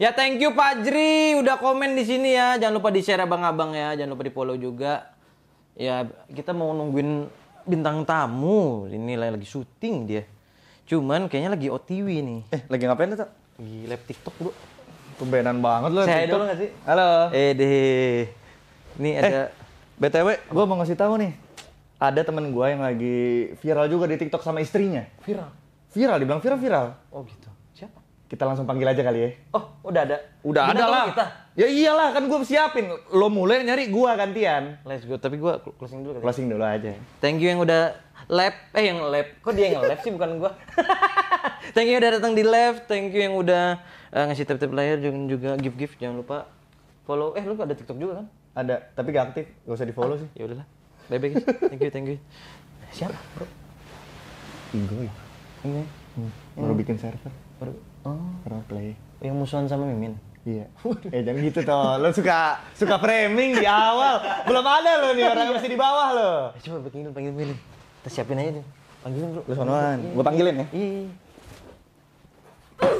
Ya thank you Pak udah komen di sini ya. Jangan lupa di share abang-abang ya. Jangan lupa di follow juga. Ya kita mau nungguin bintang tamu. Ini lagi syuting dia. Cuman kayaknya lagi OTW nih. Eh lagi ngapain tuh? Lagi live TikTok bro. Tumbenan banget loh Saya TikTok. sih? Halo. Eh deh. Ini eh, ada. Eh, btw, gua mau ngasih tahu nih. Ada temen gua yang lagi viral juga di TikTok sama istrinya. Viral? Viral, dibilang viral-viral. Oh gitu. Kita langsung panggil aja kali ya. Oh, udah ada. Udah Bina ada lah. Ya iyalah, kan gue siapin. Lo mulai nyari gue gantian. Let's go, tapi gue closing dulu. Kali. Closing dulu aja. Thank you yang udah lab, eh yang lab. Kok dia yang lab sih, bukan gue? Thank you yang udah datang di lab. Thank you yang udah uh, ngasih tip-tip layar. Jangan juga give gift jangan lupa follow. Eh, lu ada TikTok juga kan? Ada, tapi gak aktif. Gak usah di follow ah, sih. Ya udahlah. Bye bye guys. Thank you, thank you. Siapa, bro? Ingo ya? Ini. Baru bikin server. Baru Oh. role play. Yang musuhan sama Mimin. Iya. eh jangan gitu toh. Lo suka suka framing di awal. Belum ada lo nih orang masih di bawah lo. Eh, coba panggil panggil Mimin. Kita siapin aja deh. Panggilin bro. Lu sonoan. Iya. Gua panggilin ya. Iya.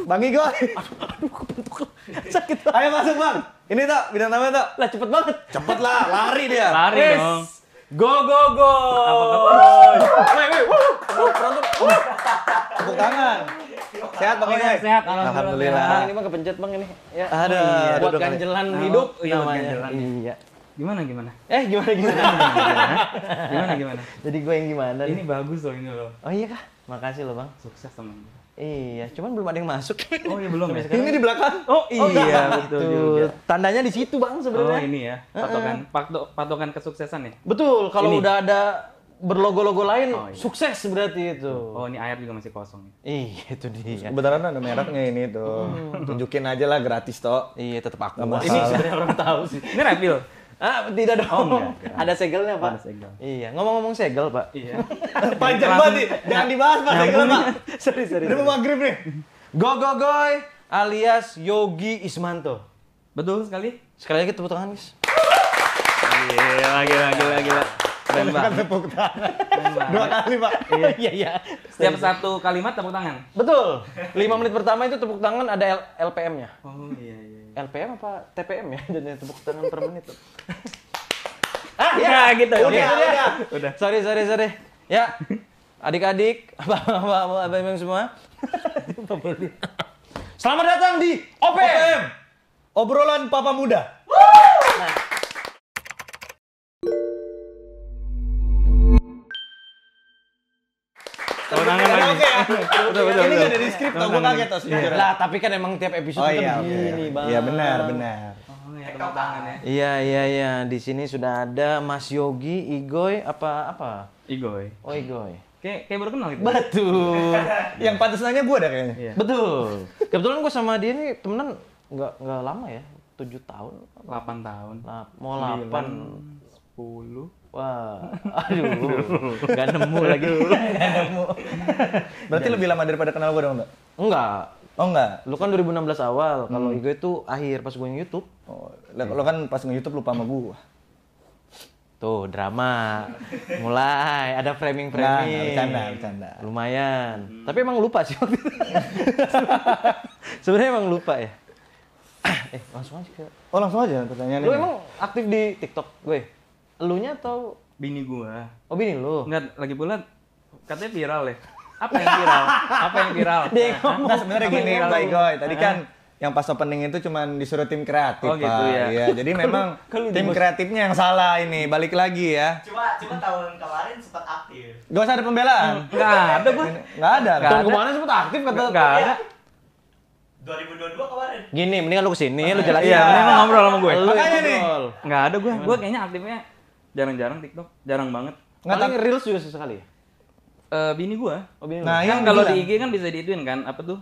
Bang Igo. Aduh, kebentuk lo. Sakit. Ayo masuk, Bang. Ini tuh bidang tamu tuh. Lah cepet banget. Cepet lah, lari dia. Lari yes. dong. Go go go. Apa kabar? Woi, woi. Tepuk tangan. Sehat Bang oh, Sehat, alhamdulillah. Bang ini mah kepencet Bang ini. Ya. Ada oh, iya, buat iya, ganjelan hidup namanya. Iya. Gimana gimana? Eh gimana gimana? gimana gimana? Jadi gue yang gimana? Ini bagus loh ini loh. Oh iya kah? Makasih loh Bang. Sukses teman. Iya, cuman belum ada yang masuk. Oh iya belum. Ya? Ini di belakang. Oh, oh iya, iya, betul juga. Tandanya di situ bang sebenarnya. Oh ini ya, patokan, patokan kesuksesan ya. Betul, kalau udah ada berlogo-logo lain oh, iya. sukses berarti itu. Oh ini air juga masih kosong. Ya? Iya itu dia. Kebetulan ada mereknya hmm. ini tuh. Hmm. Tunjukin aja lah gratis toh. Iya tetap aku. Ini sebenarnya orang tahu sih. Ini refill. Ah, tidak dong. Oh, enggak, enggak. Ada segelnya, Pak. Ada segel. Iya, ngomong-ngomong segel, Pak. Iya. Panjang banget nih. Jangan dibahas, Pak, segel, Pak. Sorry, sorry. Udah maghrib nih. Go, go, goy alias Yogi Ismanto. Betul sekali. Sekali lagi tepuk tangan, guys. Gila, gila, gila, gila. Keren banget. tepuk tangan. Dua kali, Pak. Iya. iya, iya. Setiap satu kalimat tepuk tangan. Betul. Lima menit pertama itu tepuk tangan ada L LPM-nya. Oh, iya, iya. iya. LPM apa TPM ya? jadi tepuk tangan per menit. ah, ya, gitu. Udah, udah, udah. Sorry, sorry, sorry. Ya, adik-adik, apa-apa, apa semua. Selamat datang di OPM. Obrolan Papa Muda. Nah. betul, betul, ini gak dari skrip tau gue kaget tau sejujurnya. Iya. Lah tapi kan emang tiap episode oh, iya, kan begini bang. Iya benar benar. Oh, iya, ya. iya iya iya di sini sudah ada Mas Yogi, Igoy apa apa? Igoy. Oh Igoy. Kayak, kayak baru kenal gitu. Betul. Yang pantas nanya gue dah kayaknya. Iya. Betul. Kebetulan gue sama dia nih temenan nggak nggak lama ya, tujuh tahun. delapan tahun. mau delapan sepuluh Wah, aduh, nggak nemu lagi. gak nemu. Berarti lebih lama daripada kenal gue dong, Mbak? Enggak. Oh enggak? Lu kan 2016 awal, kalau hmm. IG itu akhir pas gue nge-YouTube. Oh, lo kan pas nge-YouTube lupa sama gue. Tuh, drama. Mulai, ada framing-framing. Nah, bercanda, bercanda. Lumayan. Hmm. Tapi emang lupa sih waktu itu. Sebenarnya emang lupa ya. eh, langsung aja. Oh, langsung aja pertanyaannya. Lu emang aktif di TikTok gue? elunya atau bini gua oh bini lu nggak lagi pula katanya viral ya apa yang viral apa yang viral dia ngomong nah, sebenarnya gini Playboy tadi kan yang pas opening itu cuma disuruh tim kreatif oh, gitu Pak. gitu, ya. Iya, jadi memang tim kreatifnya yang salah ini. Balik lagi ya. Cuma cuma tahun kemarin sempat aktif. Gak usah ada pembelaan. Enggak hmm, ada, gue Enggak ada. Tahun kemarin sempat aktif kata enggak ada. 2022 iya. kemarin. Gini, mendingan lu kesini, lu iya, jelasin. Iya, mendingan ngobrol sama gue. Makanya nih. Enggak ada gue. Gue kayaknya aktifnya Jarang-jarang TikTok, jarang banget. Nggak Paling tak... reels juga sesekali ya? Uh, bini gua. Oh, bini nah, yang kan kalau di IG kan bisa diituin kan, apa tuh?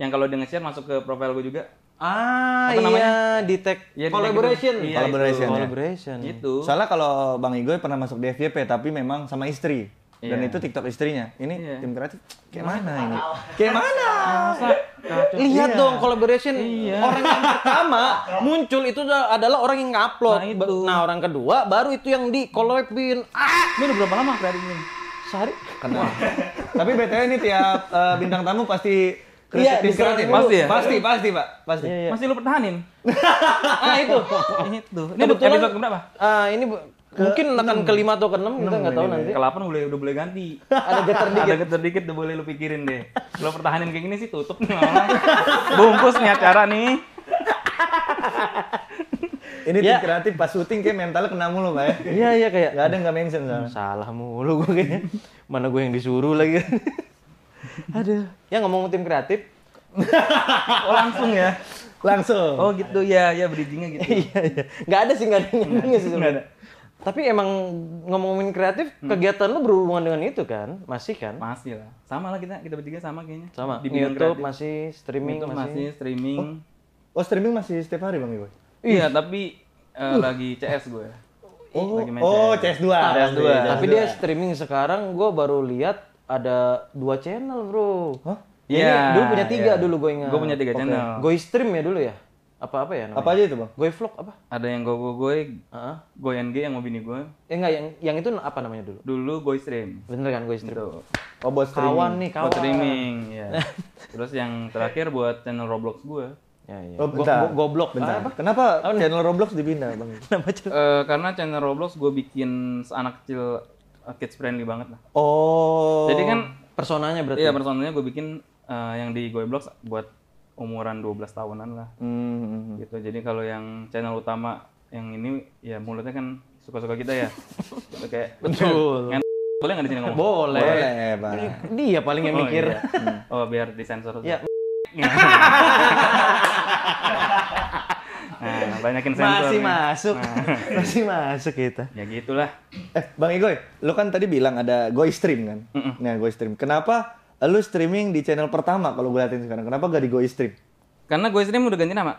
Yang kalau dengan share masuk ke profil gua juga. Ah, apa iya, namanya? di tag ya, collaboration. Iya, collaboration. Itu. Ya. Collaboration. Gitu. Soalnya kalau Bang Igoy pernah masuk di FYP tapi memang sama istri dan iya. itu TikTok istrinya. Ini yeah. tim kreatif kayak mana ini? Kayak mana? Lihat iya. dong collaboration iya. orang yang pertama muncul itu adalah orang yang ngupload. Nah, nah orang kedua baru itu yang di collabin. Ah, ini berapa lama kreatif ini? Sehari. Kenal. Tapi BTW ini tiap uh, bintang tamu pasti Iya, tim kreatif. Pasti ya? Pasti, pasti, Pak. Pasti. Iya, iya. Masih lu pertahanin? ah, itu. itu. Ini Kebetulan, episode berapa? Uh, eh, ini ke, Mungkin akan kelima atau keenam kita nggak tahu nanti. Kelapan boleh udah boleh ganti. Ada getar dikit. Ada getar dikit udah boleh lu pikirin deh. Kalau pertahanin kayak gini sih tutup nih malah. Bungkus nih acara nih. Ini ya. tim kreatif pas syuting kayak mentalnya kena mulu, Pak ya. Iya, iya kayak nggak ada nggak mention sama. Salah mulu gue kayaknya. Mana gue yang disuruh lagi. ada. Ya ngomong tim kreatif. oh, langsung ya. Langsung. Oh gitu ya, ya bridgingnya gitu. Iya, iya. nggak ada sih, nggak ada nyambungnya sih tapi emang ngomongin kreatif, hmm. kegiatan lu berhubungan dengan itu kan? Masih kan? Masih lah. Sama lah kita, kita bertiga sama kayaknya. Sama. Di YouTube kreatif. masih streaming YouTube masih. masih streaming. Oh. oh, streaming masih setiap hari Bang Iboy? Iya, tapi uh, uh. lagi CS gue. Oh, oh CS2. CS2. CS2. Tapi dia streaming sekarang gue baru lihat ada dua channel, Bro. Hah? Iya. Yeah, dulu punya tiga yeah. dulu gue ingat. Gue punya tiga okay. channel. Gue stream ya dulu ya? apa apa ya namanya? apa aja itu bang goy vlog apa ada yang go goy goy uh-huh. yang mau bini gue eh enggak yang yang itu apa namanya dulu dulu goy stream bener kan goy stream gitu. oh buat streaming. kawan nih kawan buat streaming ya terus yang terakhir buat channel Roblox gue Ya, ya. Oh, bentar. Go, goblok bentar. Ah, Kenapa oh, channel Roblox dibina, Bang? Kenapa channel? Uh, karena channel Roblox gue bikin anak kecil eh, kids friendly banget lah. Oh. Jadi kan personanya berarti. Iya, personanya gue bikin uh, yang di Goiblox buat umuran 12 tahunan lah hmm, hmm, hmm, hmm. gitu jadi kalau yang channel utama yang ini ya mulutnya kan suka-suka kita ya gitu kayak betul N boleh nggak di sini ngomong boleh, boleh pak. dia paling yang oh, mikir iya. oh biar disensor ya. nah, banyakin sensor masih nih. masuk nah. masih masuk kita ya gitulah eh bang Igoy lo kan tadi bilang ada Go stream kan mm -mm. nah Go stream kenapa lu streaming di channel pertama kalau gue liatin sekarang. Kenapa gak di Goi Stream? Karena Goi Stream udah ganti nama.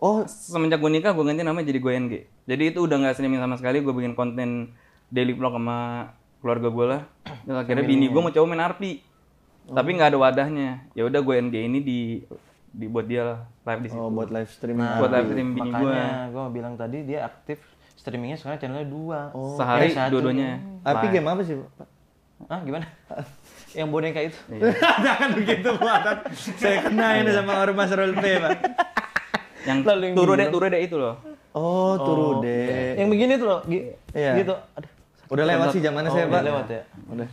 Oh, semenjak gue nikah gue ganti nama jadi Goi NG. Jadi itu udah gak streaming sama sekali. Gue bikin konten daily vlog sama keluarga gue lah. Dan akhirnya bini gue mau coba main RP Oh. Tapi gak ada wadahnya. Ya udah gue NG ini di dibuat dia lah live di oh, situ. Oh, buat live streaming. Nah, buat live streaming bini gue. gue bilang tadi dia aktif streamingnya sekarang channelnya dua. Oh, Sehari eh, dua-duanya. RP game apa sih, Ah, gimana? yang boneka itu. Jangan iya. begitu buat Saya kena ini iya. sama Ormas Rolpe, Pak. Yang turude turude ya? itu loh. Oh, turude. Oh, deh iya, yang begini tuh loh. Gitu. Udah lewat sih zamannya oh, saya, Pak. lewat ya. Udah.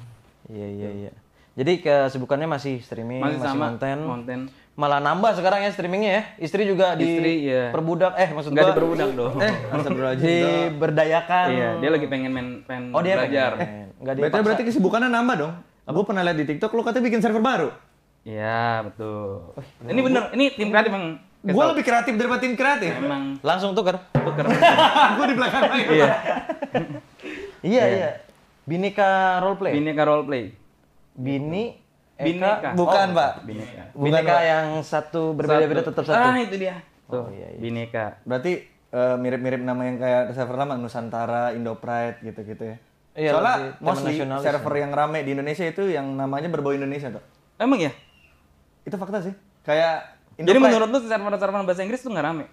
Iya, iya, iya. Jadi kesibukannya masih streaming, masih, sama, konten. konten. Malah nambah sekarang ya streamingnya ya. Istri juga Istri, di perbudak eh maksud Nggak gua. diperbudak dong. Eh, berdayakan, Iya, dia lagi pengen main pengen oh, dia belajar. Pengen. berarti kesibukannya nambah dong. Gua pernah lihat di TikTok lu katanya bikin server baru. Iya, betul. Oh, ini bener, ini tim kreatif yang Gua lebih kreatif daripada tim kreatif. Emang. Langsung tuker. Tuker. Iya. Gua di belakang lagi. Iya. iya, iya. iya. Bineka roleplay. Bineka roleplay. Bini Bineka. Oh, bukan, Pak. Oh, bineka. Bineka yang satu berbeda-beda tetap satu. Ah, itu dia. Oh, Tuh, oh, iya, iya. Bineka. Berarti eh, mirip-mirip uh, mirip nama yang kayak server lama Nusantara, Indo Pride gitu-gitu ya. Iya, Soalnya mostly server iya. yang rame di Indonesia itu yang namanya berbau Indonesia tuh. Emang ya? Itu fakta sih. Kayak Indo Jadi menurut lu server-server bahasa Inggris tuh nggak rame?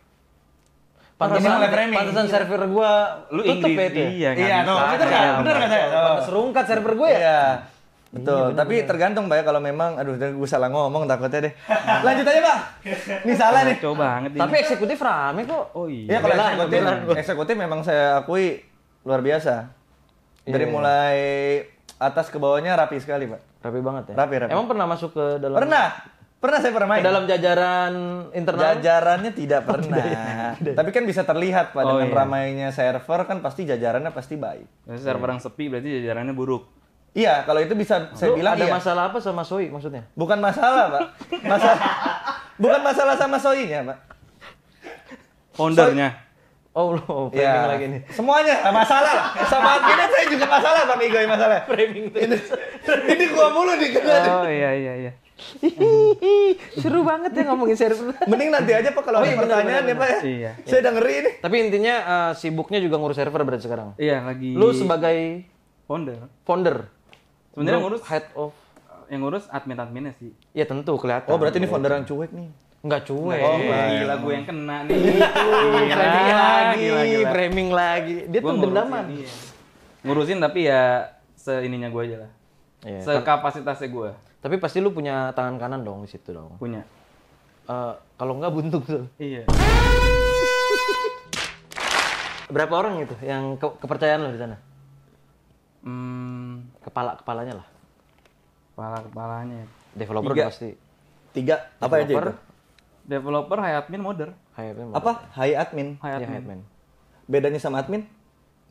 Pantesan, pantesan iya. server gua lu Tutup Inggris. Ya, ya? iya, iya, no, bener kan? Bener kan Serungkat server gua ya. Iya. Betul, iya, tapi tergantung Pak ya kalau memang aduh gue salah ngomong takutnya deh. Lanjut aja, Pak. Ini salah nih. Coba banget Tapi eksekutif rame kok. Oh iya. Ya kalau eksekutif, eksekutif memang saya akui luar biasa dari iya, iya. mulai atas ke bawahnya rapi sekali, Pak. Rapi banget ya. Rapi, rapi. Emang pernah masuk ke dalam Pernah. Pernah saya pernah main. Ke dalam jajaran internal. Jajarannya tidak oh, pernah. tidak, tidak. Tapi kan bisa terlihat Pak oh, dengan iya. ramainya server kan pasti jajarannya pasti baik. Jadi server yang sepi berarti jajarannya buruk. Iya, kalau itu bisa oh, saya bilang ada iya. masalah apa sama Soi maksudnya? Bukan masalah, Pak. Masalah Bukan masalah sama Soinya, Pak. Foundernya. Oh lo oh, framing ya. lagi nih. Semuanya eh, masalah. Sama akhirnya saya juga masalah tapi gak ya, masalah. Framing tuh. Ini, ini gua mulu nih Oh iya iya iya. Seru banget ya ngomongin seru. Mending nanti aja Pak kalau oh, ada iya, pertanyaan ya Pak ya. Iya, Saya udah iya. ngeri ini. Tapi intinya uh, sibuknya juga ngurus server berat sekarang. Iya lagi. Lu sebagai founder. Founder. Sebenarnya ngurus head of yang ngurus admin adminnya sih. Iya tentu kelihatan. Oh berarti ini iya, founder iya. yang cuek nih. Enggak cuek. Oh, iya. gila gue yang kena nih. Itu, iya, lagi, gila, gila. framing lagi. Dia gua tuh dendaman. Iya. Ngurusin tapi ya seininya gue aja lah. Iya. Sekapasitasnya gue. Tapi pasti lu punya tangan kanan dong di situ dong. Punya. Uh, kalau enggak buntung tuh. Iya. Berapa orang itu yang ke kepercayaan lo di sana? Hmm, kepala kepalanya lah. Kepala kepalanya. Developer Tiga. pasti. Tiga apa aja itu? Developer, high admin, modder. High admin. Apa? High admin. High iya, admin. Ya, high admin. Bedanya sama admin?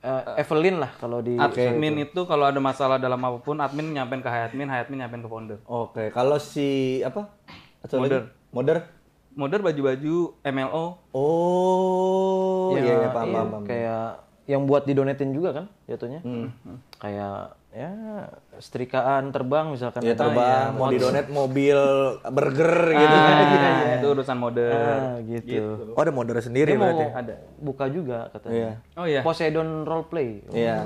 Uh, Evelyn lah kalau di admin itu, itu kalau ada masalah dalam apapun admin nyampein ke high admin, high admin nyampein ke founder. Oke, okay. kalau si apa? Atau modder. Lagi? Modder. Modder baju-baju MLO. Oh, iya, iya, paham, iya. paham. Kayak yang buat didonetin juga kan jatuhnya hmm. hmm. kayak ya setrikaan terbang misalkan ya terbang ya, mau didonet mobil burger ah, gitu ah, kan ya, ya. itu urusan mode ah, gitu. gitu oh ada mode sendiri Dia berarti mau ada buka juga katanya yeah. oh iya yeah. Poseidon play iya oh.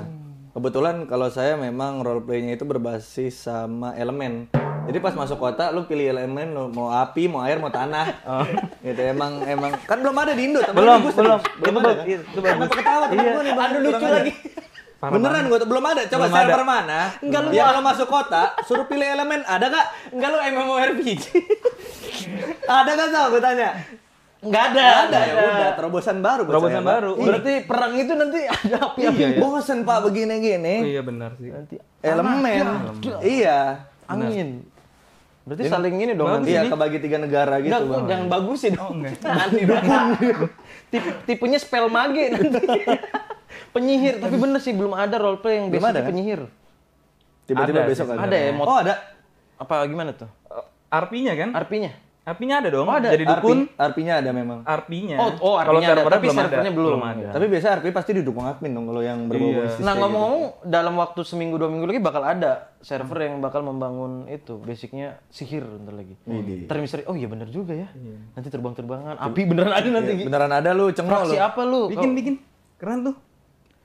kebetulan kalau saya memang role playnya itu berbasis sama elemen jadi pas masuk kota lu pilih elemen lu mau api, mau air, mau tanah. Oh. Gitu emang emang kan belum ada di Indo tapi belum, bagus, belum, belum, belum ada. Itu bagus. Kenapa ketawa iya. Aduh lucu lagi. Parah Beneran gue belum ada. Coba belum server ada. mana? Enggak lu iya. kalau masuk kota suruh pilih elemen, ada gak? Enggak lu MMORPG. ada gak tau gue tanya? Enggak ada. Enggak ada, ya udah terobosan baru Terobosan baru. Pak. Iya. Berarti perang itu nanti ada api iya, iya, Bosen Pak begini-gini. iya benar sih. Nanti elemen. Iya. Angin. Berarti Jadi, saling ini dong nanti ya kebagi tiga negara gitu Nggak, bang. Jangan bagus sih oh, dong. nanti Aneh Tip, tipenya spell mage nanti. penyihir, tapi bener sih belum ada roleplay yang biasa ada, kan? penyihir. Tiba-tiba besok ada. Ada ya? oh ada. Apa gimana tuh? Eh, RP-nya kan? RP-nya. Artinya ada dong. Oh, ada. Jadi dukun. RP, nya ada memang. RP-nya. Oh, oh kalau ada. Tapi belum servernya belum. belum ada. Tapi biasanya RP pasti didukung admin dong kalau yang berbau iya. Nah, gitu. ngomong-ngomong gitu. dalam waktu seminggu dua minggu lagi bakal ada server hmm. yang bakal membangun itu basicnya sihir nanti lagi. Hmm. Termisteri. Oh iya benar juga ya. Hmm. Nanti terbang-terbangan. Api beneran ada nanti. Iya, beneran ada lu cengok lu. apa lu? Bikin bikin. Keren tuh.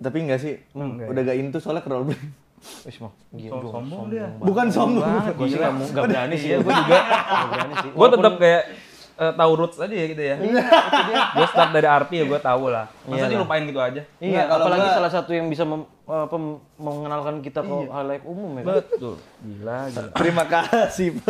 Tapi enggak sih. Hmm, enggak Udah ya. gak itu soalnya kerol Wis mah sombong, dia. Bukan sombong. Gue sih enggak berani sih, ya, gue juga enggak berani sih. Gue tetap kayak uh, eh, tahu roots aja ya gitu ya. Iya. gue start dari arti ya gue tahu lah. Masa Iyalah. dilupain gitu aja. Iya, apalagi salah satu yang bisa mem, mengenalkan kita ke iya. hal halayak umum ya. Betul. Gila, Terima kasih.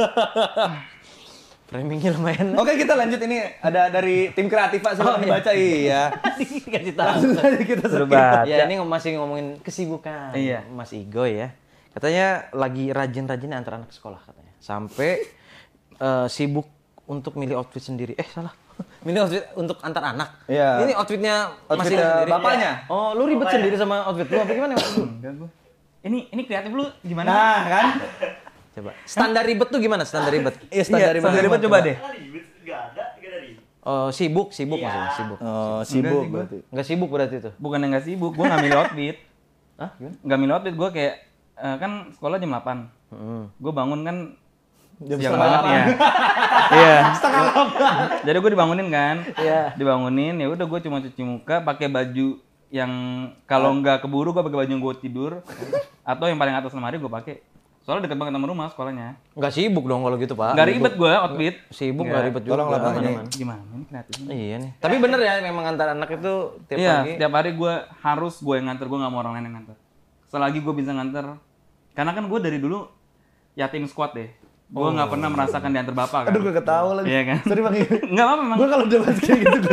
Framingnya lumayan. Oke kita lanjut ini ada dari tim kreatif Pak sudah oh, iya. dibaca iya. Dikasih tahu. Langsung aja kita sebut Ya ini masih ngomongin kesibukan iya. Mas Igo ya. Katanya lagi rajin-rajin antara anak sekolah katanya. Sampai uh, sibuk untuk milih outfit sendiri. Eh salah. milih outfit untuk antar anak. Iya. Ini outfitnya masih eh, sendiri. bapaknya. Iya. Oh lu ribet bapaknya. sendiri sama outfit lu apa gimana? Hmm, ini ini kreatif lu gimana? Nah kan. Coba. Standar ribet tuh gimana standar ribet? Iya, standar iya, ribet. Standar ribet coba deh. Oh, sibuk, sibuk yeah. maksudnya, sibuk. Oh, sibuk berarti. Enggak sibuk berarti itu. Bukan yang enggak sibuk, gue enggak milih outfit. Hah? Enggak milih outfit, gua kayak uh, kan sekolah jam 8. Heeh. Mm-hmm. Gua bangun kan jam siang banget ya. Iya. Jadi gue dibangunin kan? Iya. Dibangunin, ya udah gue cuma cuci muka, pakai baju yang kalau ah. nggak keburu gue pakai baju yang gue tidur atau yang paling atas lemari gue pakai Soalnya dekat banget sama rumah sekolahnya. Enggak sibuk dong kalau gitu, Pak. Enggak ribet gue outfit. Sibuk enggak ribet juga. Tolong lah, iya. Gimana? Ini kreatif. Iya nih. Tapi bener ya memang antar anak itu tiap iya, pagi. Iya, tiap hari gue harus gue yang nganter, gue nggak mau orang lain yang nganter. Selagi gue bisa nganter. Karena kan gue dari dulu yatim squad deh. Gue nggak oh. pernah merasakan diantar bapak kan. Aduh gue ketawa lagi. Iya kan. Sorry bang. Nggak apa-apa emang. Gue kalau udah masuk kayak gitu.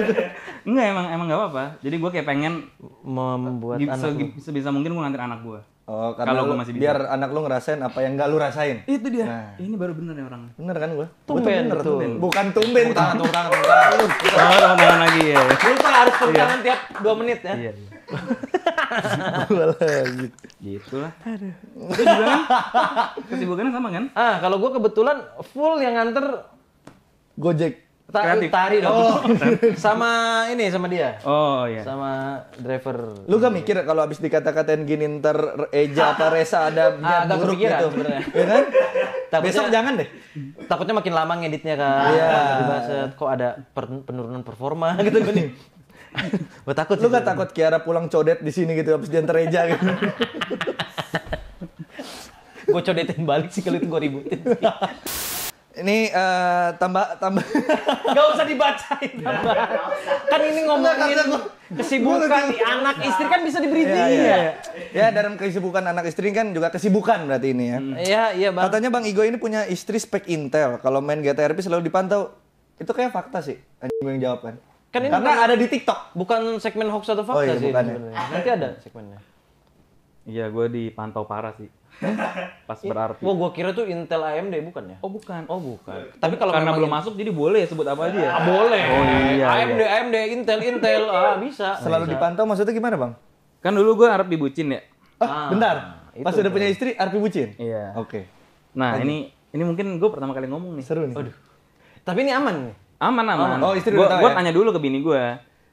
enggak emang emang nggak apa-apa. Jadi gue kayak pengen membuat anak sebisa mungkin gue nganter anak gue. Oh, karena kalau gue masih bisa. biar anak lu ngerasain apa yang gak lu rasain. Itu dia. Nah. Ini baru bener nih orang. Bener kan gue? Tumben, bener, tumben. Bukan tumben. Tepuk tangan, tumben, tangan, tumben. tangan. tumben. tangan, tangan lagi ya. Lupa harus tepuk iya. tiap 2 menit ya. Iya. iya. lagi. Gitu lah. Aduh. Itu juga kan? Kesibukannya sama kan? Ah, kalau gue kebetulan full yang nganter Gojek. Kreatif. tari dong. Oh. sama ini sama dia. Oh iya. Sama driver. Lu gak mikir kalau abis dikata-katain gini ntar Eja apa Reza ada nggak ah, buruk gitu. Iya kan? Besok jangan deh. Takutnya makin lama ngeditnya kan. Iya. Yeah. Iya. Kok ada penurunan performa gitu gue nih. Gue takut Lu gak takut Kiara pulang codet di sini gitu abis diantar Eja gitu. gue codetin balik sih kalau itu gue ributin. Ini uh, tambah tambah nggak usah dibacain tambah. Iya. kan ini ngomongin kesibukan di anak istri kan bisa diberi ya, ya, ya. ya dalam kesibukan anak istri kan juga kesibukan berarti ini ya. Hmm. Iya hmm. iya bang. Katanya bang Igo ini punya istri spek Intel. Kalau main GTA GTRP selalu dipantau. Itu kayak fakta sih. Anjing yang jawab kan. Kan ini Karena ada di TikTok. Bukan segmen hoax atau fakta oh, iya, sih. ya. Nanti ada segmennya. Iya, gue dipantau parah sih. Pas iya. berarti. Wah, gua kira tuh Intel AMD bukan ya? Oh, bukan. Oh, bukan. Iya. Tapi kalau karena belum masuk jadi boleh sebut apa aja ya? Ah, boleh. Oh, iya, AMD, iya. AMD, Intel, Intel. ah, bisa. Selalu dipantau maksudnya gimana, Bang? Kan dulu gua Arab dibucin ya. Oh, ah, bentar. Pas udah punya istri Arab bucin. Iya. Oke. Nah, ini ini mungkin gue pertama kali ngomong nih. Seru nih. Aduh. Tapi ini aman nih. Aman aman. Oh, oh istri gua, udah tahu. Gua ya? tanya dulu ke bini gue.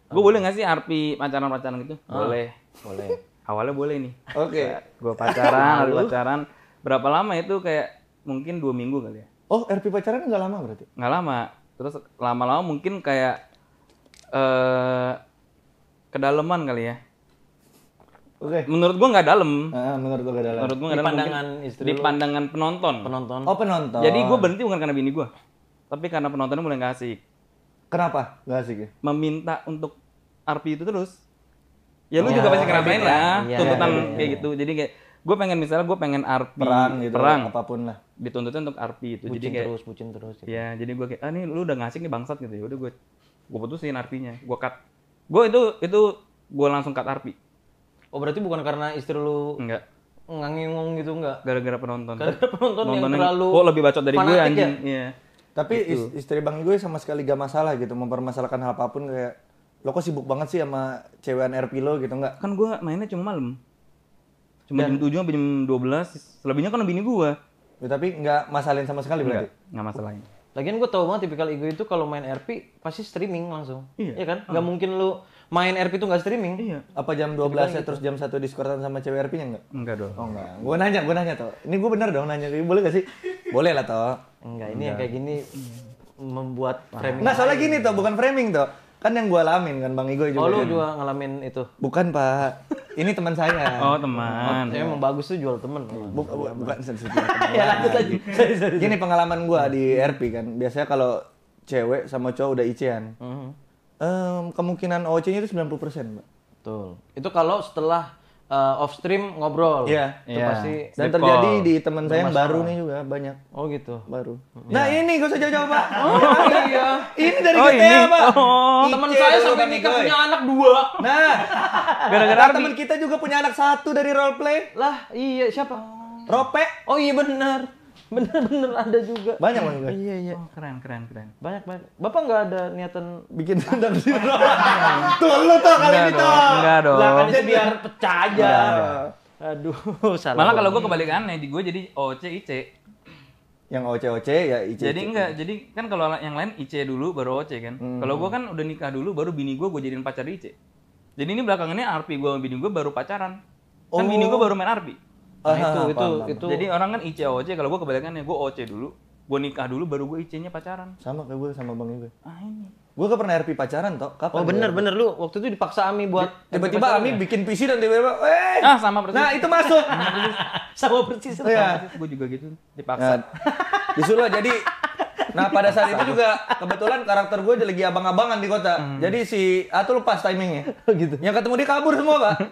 Gue oh. boleh gak sih arpi pacaran-pacaran gitu? Ah. Boleh. Boleh. awalnya boleh nih oke okay. gue pacaran lalu pacaran berapa lama itu kayak mungkin dua minggu kali ya oh RP pacaran nggak lama berarti nggak lama terus lama-lama mungkin kayak eh kedalaman kali ya Oke. Okay. Menurut gua nggak dalam. menurut gua nggak dalam. Menurut gua nggak dalam. Di pandangan istri. Di pandangan penonton. Penonton. Oh penonton. Jadi gua berhenti bukan karena bini gua, tapi karena penontonnya mulai nggak asik. Kenapa? Nggak asik ya? Meminta untuk RP itu terus. Ya lu oh, juga iya, pasti ngerasain gitu lah ya, tuntutan ya, ya, kayak iya. gitu. Jadi kayak gue pengen misalnya gue pengen RP perang, gitu, perang apapun lah dituntutnya untuk RP itu pucin jadi terus pucin terus gitu. ya jadi gue kayak ah nih lu udah ngasih nih bangsat gitu ya udah gue gue putusin RP-nya gue cut gue itu itu gue langsung cut RP oh berarti bukan karena istri lu enggak ngangingung gitu enggak gara-gara penonton gara-gara penonton, penonton yang, yang terlalu kok lebih bacot dari gue ya? anjing ya? iya tapi gitu. istri bang gue sama sekali gak masalah gitu mempermasalahkan hal apapun kayak Lo kok sibuk banget sih sama cewek RP lo gitu nggak? Kan gue mainnya cuma malam. Cuma Dan, jam 7 sampai jam 12, selebihnya kan bini gue. Ya, tapi nggak masalahin sama sekali berarti? Nggak masalahin. Lagian gue tau banget tipikal ego itu kalau main RP pasti streaming langsung. Iya, iya kan? Ah. Nggak hmm. mungkin lu main RP itu nggak streaming. Iya. Apa jam 12 ya gitu. terus jam 1 discordan sama cewek RP-nya nggak? Enggak dong. Oh enggak. Gue nanya, gue nanya toh. Ini gue bener dong nanya. Boleh gak sih? Boleh lah toh. Enggak, ini enggak. yang kayak gini iya. membuat framing. Nah, soalnya gini toh, bukan framing toh. Kan yang gue alamin kan Bang Igo juga. Oh lu kan. juga ngalamin itu? Bukan pak. Ini teman saya. Oh teman. Oh, Emang bagus tuh jual temen. Iya, bukan bu, bukan Ya lanjut lagi. Gini pengalaman gue di RP kan. Biasanya kalau cewek sama cowok udah ician. Mm -hmm. um, kemungkinan OC-nya itu 90 persen, Mbak. Betul. Itu kalau setelah uh, off stream ngobrol. Iya, yeah. itu yeah. pasti. Dan terjadi call. di teman saya yang baru nih juga banyak. Oh gitu. Baru. Iya. Nah, ini gak usah jauh-jauh, Pak. Oh iya. ini dari oh, GTA, ini. Pak. Oh. Teman saya sampai nikah punya anak dua. Nah, gara-gara nah, teman kita juga punya anak satu dari role play. Lah, iya, siapa? Rope. Oh iya benar. Bener-bener ada juga. Banyak banget. Iya, iya, iya. Oh, keren, keren, keren. Banyak, banyak. Bapak nggak ada niatan bikin sendal di sini? Tuh, lu tau kali ini tuh. Enggak dong. Lah kan biar pecah aja. Aduh, salah. Malah kalau gue kebalikannya, gue jadi OC, IC. Yang OC, OC, ya IC. Jadi enggak, jadi kan kalau yang lain IC dulu baru OC kan. Hmm. Kalau gue kan udah nikah dulu, baru bini gue gue jadiin pacar IC. Jadi ini belakangannya Arpi gue sama bini gue baru pacaran. Kan bini gue oh. baru main Arpi. Nah, nah, itu itu itu. Jadi orang kan IC OC kalau gue kebalikannya gue OC dulu, gue nikah dulu baru gue IC-nya pacaran. Sama kayak gue sama Bang gue Ah ini. Gue gak pernah RP pacaran toh. Kapan oh bener bener lu waktu itu dipaksa Ami buat tiba-tiba Ami ya? bikin PC dan tiba-tiba eh nah, sama persis. Nah itu masuk. sama persis. Sama ya. persis. Iya. Gue juga gitu dipaksa. Nah, disuruh jadi Nah pada saat itu juga kebetulan karakter gue lagi abang-abangan di kota. Hmm. Jadi si Atul pas timingnya. Oh, gitu. Yang ketemu dia kabur semua pak.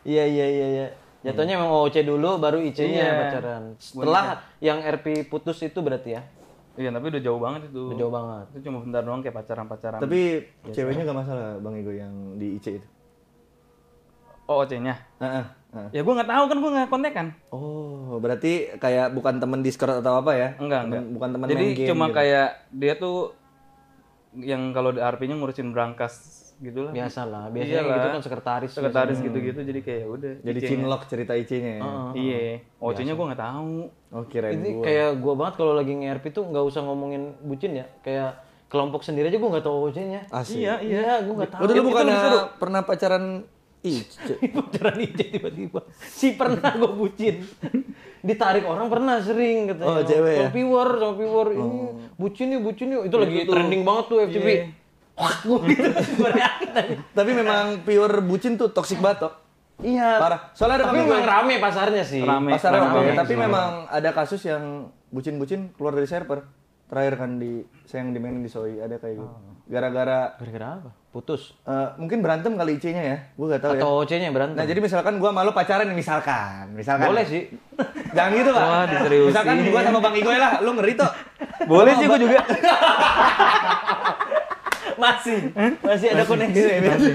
Iya iya iya. iya. Jatuhnya hmm. emang OC dulu baru IC-nya iya. pacaran. Setelah Bukan. yang RP putus itu berarti ya. Iya, tapi udah jauh banget itu. Udah jauh banget. Itu cuma bentar doang kayak pacaran-pacaran. Tapi ya, ceweknya gak masalah Bang Ego yang di IC itu. oc nya Heeh. Uh -uh. Ya gue gak tahu kan gue gak kontak kan. Oh, berarti kayak bukan temen Discord atau apa ya? Enggak, enggak. Bukan temen Jadi main game cuma gitu. kayak dia tuh yang kalau di RP-nya ngurusin berangkas gitu lah. Biasalah, biasanya gitu Iyalah. gitu kan sekretaris. Sekretaris gitu-gitu jadi kayak ya udah. Jadi ic iya. cerita IC-nya ya. iya. OC-nya oh, gua nggak tahu. Oh, kirain Ini gua. kayak gua banget kalau lagi nge-RP tuh nggak usah ngomongin bucin ya. Kayak kelompok sendiri aja gua nggak tahu OC-nya. Iya, iya, iya, gua nggak tahu. Udah lu bukan pernah pacaran IC. pacaran IC tiba-tiba. Si pernah gua bucin. Ditarik orang pernah sering katanya. Oh, cewek. Sama ya? sama viewer. Ini oh. bucin nih, bucin nih. Itu iya, lagi trending banget tuh FTV Tapi memang pure bucin tuh toxic banget toh. Iya. Parah. Soalnya ada tapi memang rame pasarnya sih. Rame. Pasar rame. rame. Tapi memang ada kasus yang bucin-bucin keluar dari server. Terakhir kan di saya yang dimainin di Soi ada kayak gitu. Oh. Gara-gara gara-gara apa? Putus. Uh, mungkin berantem kali IC-nya ya. Gue gak tahu ya. Atau OC-nya berantem. Nah, jadi misalkan gue malu pacaran misalkan, misalkan. Boleh sih. Jangan gitu, Pak. Misalkan gue sama Bang ya lah, lu ngeri tuh. Boleh sih gue juga. masih masih ada koneksi masih.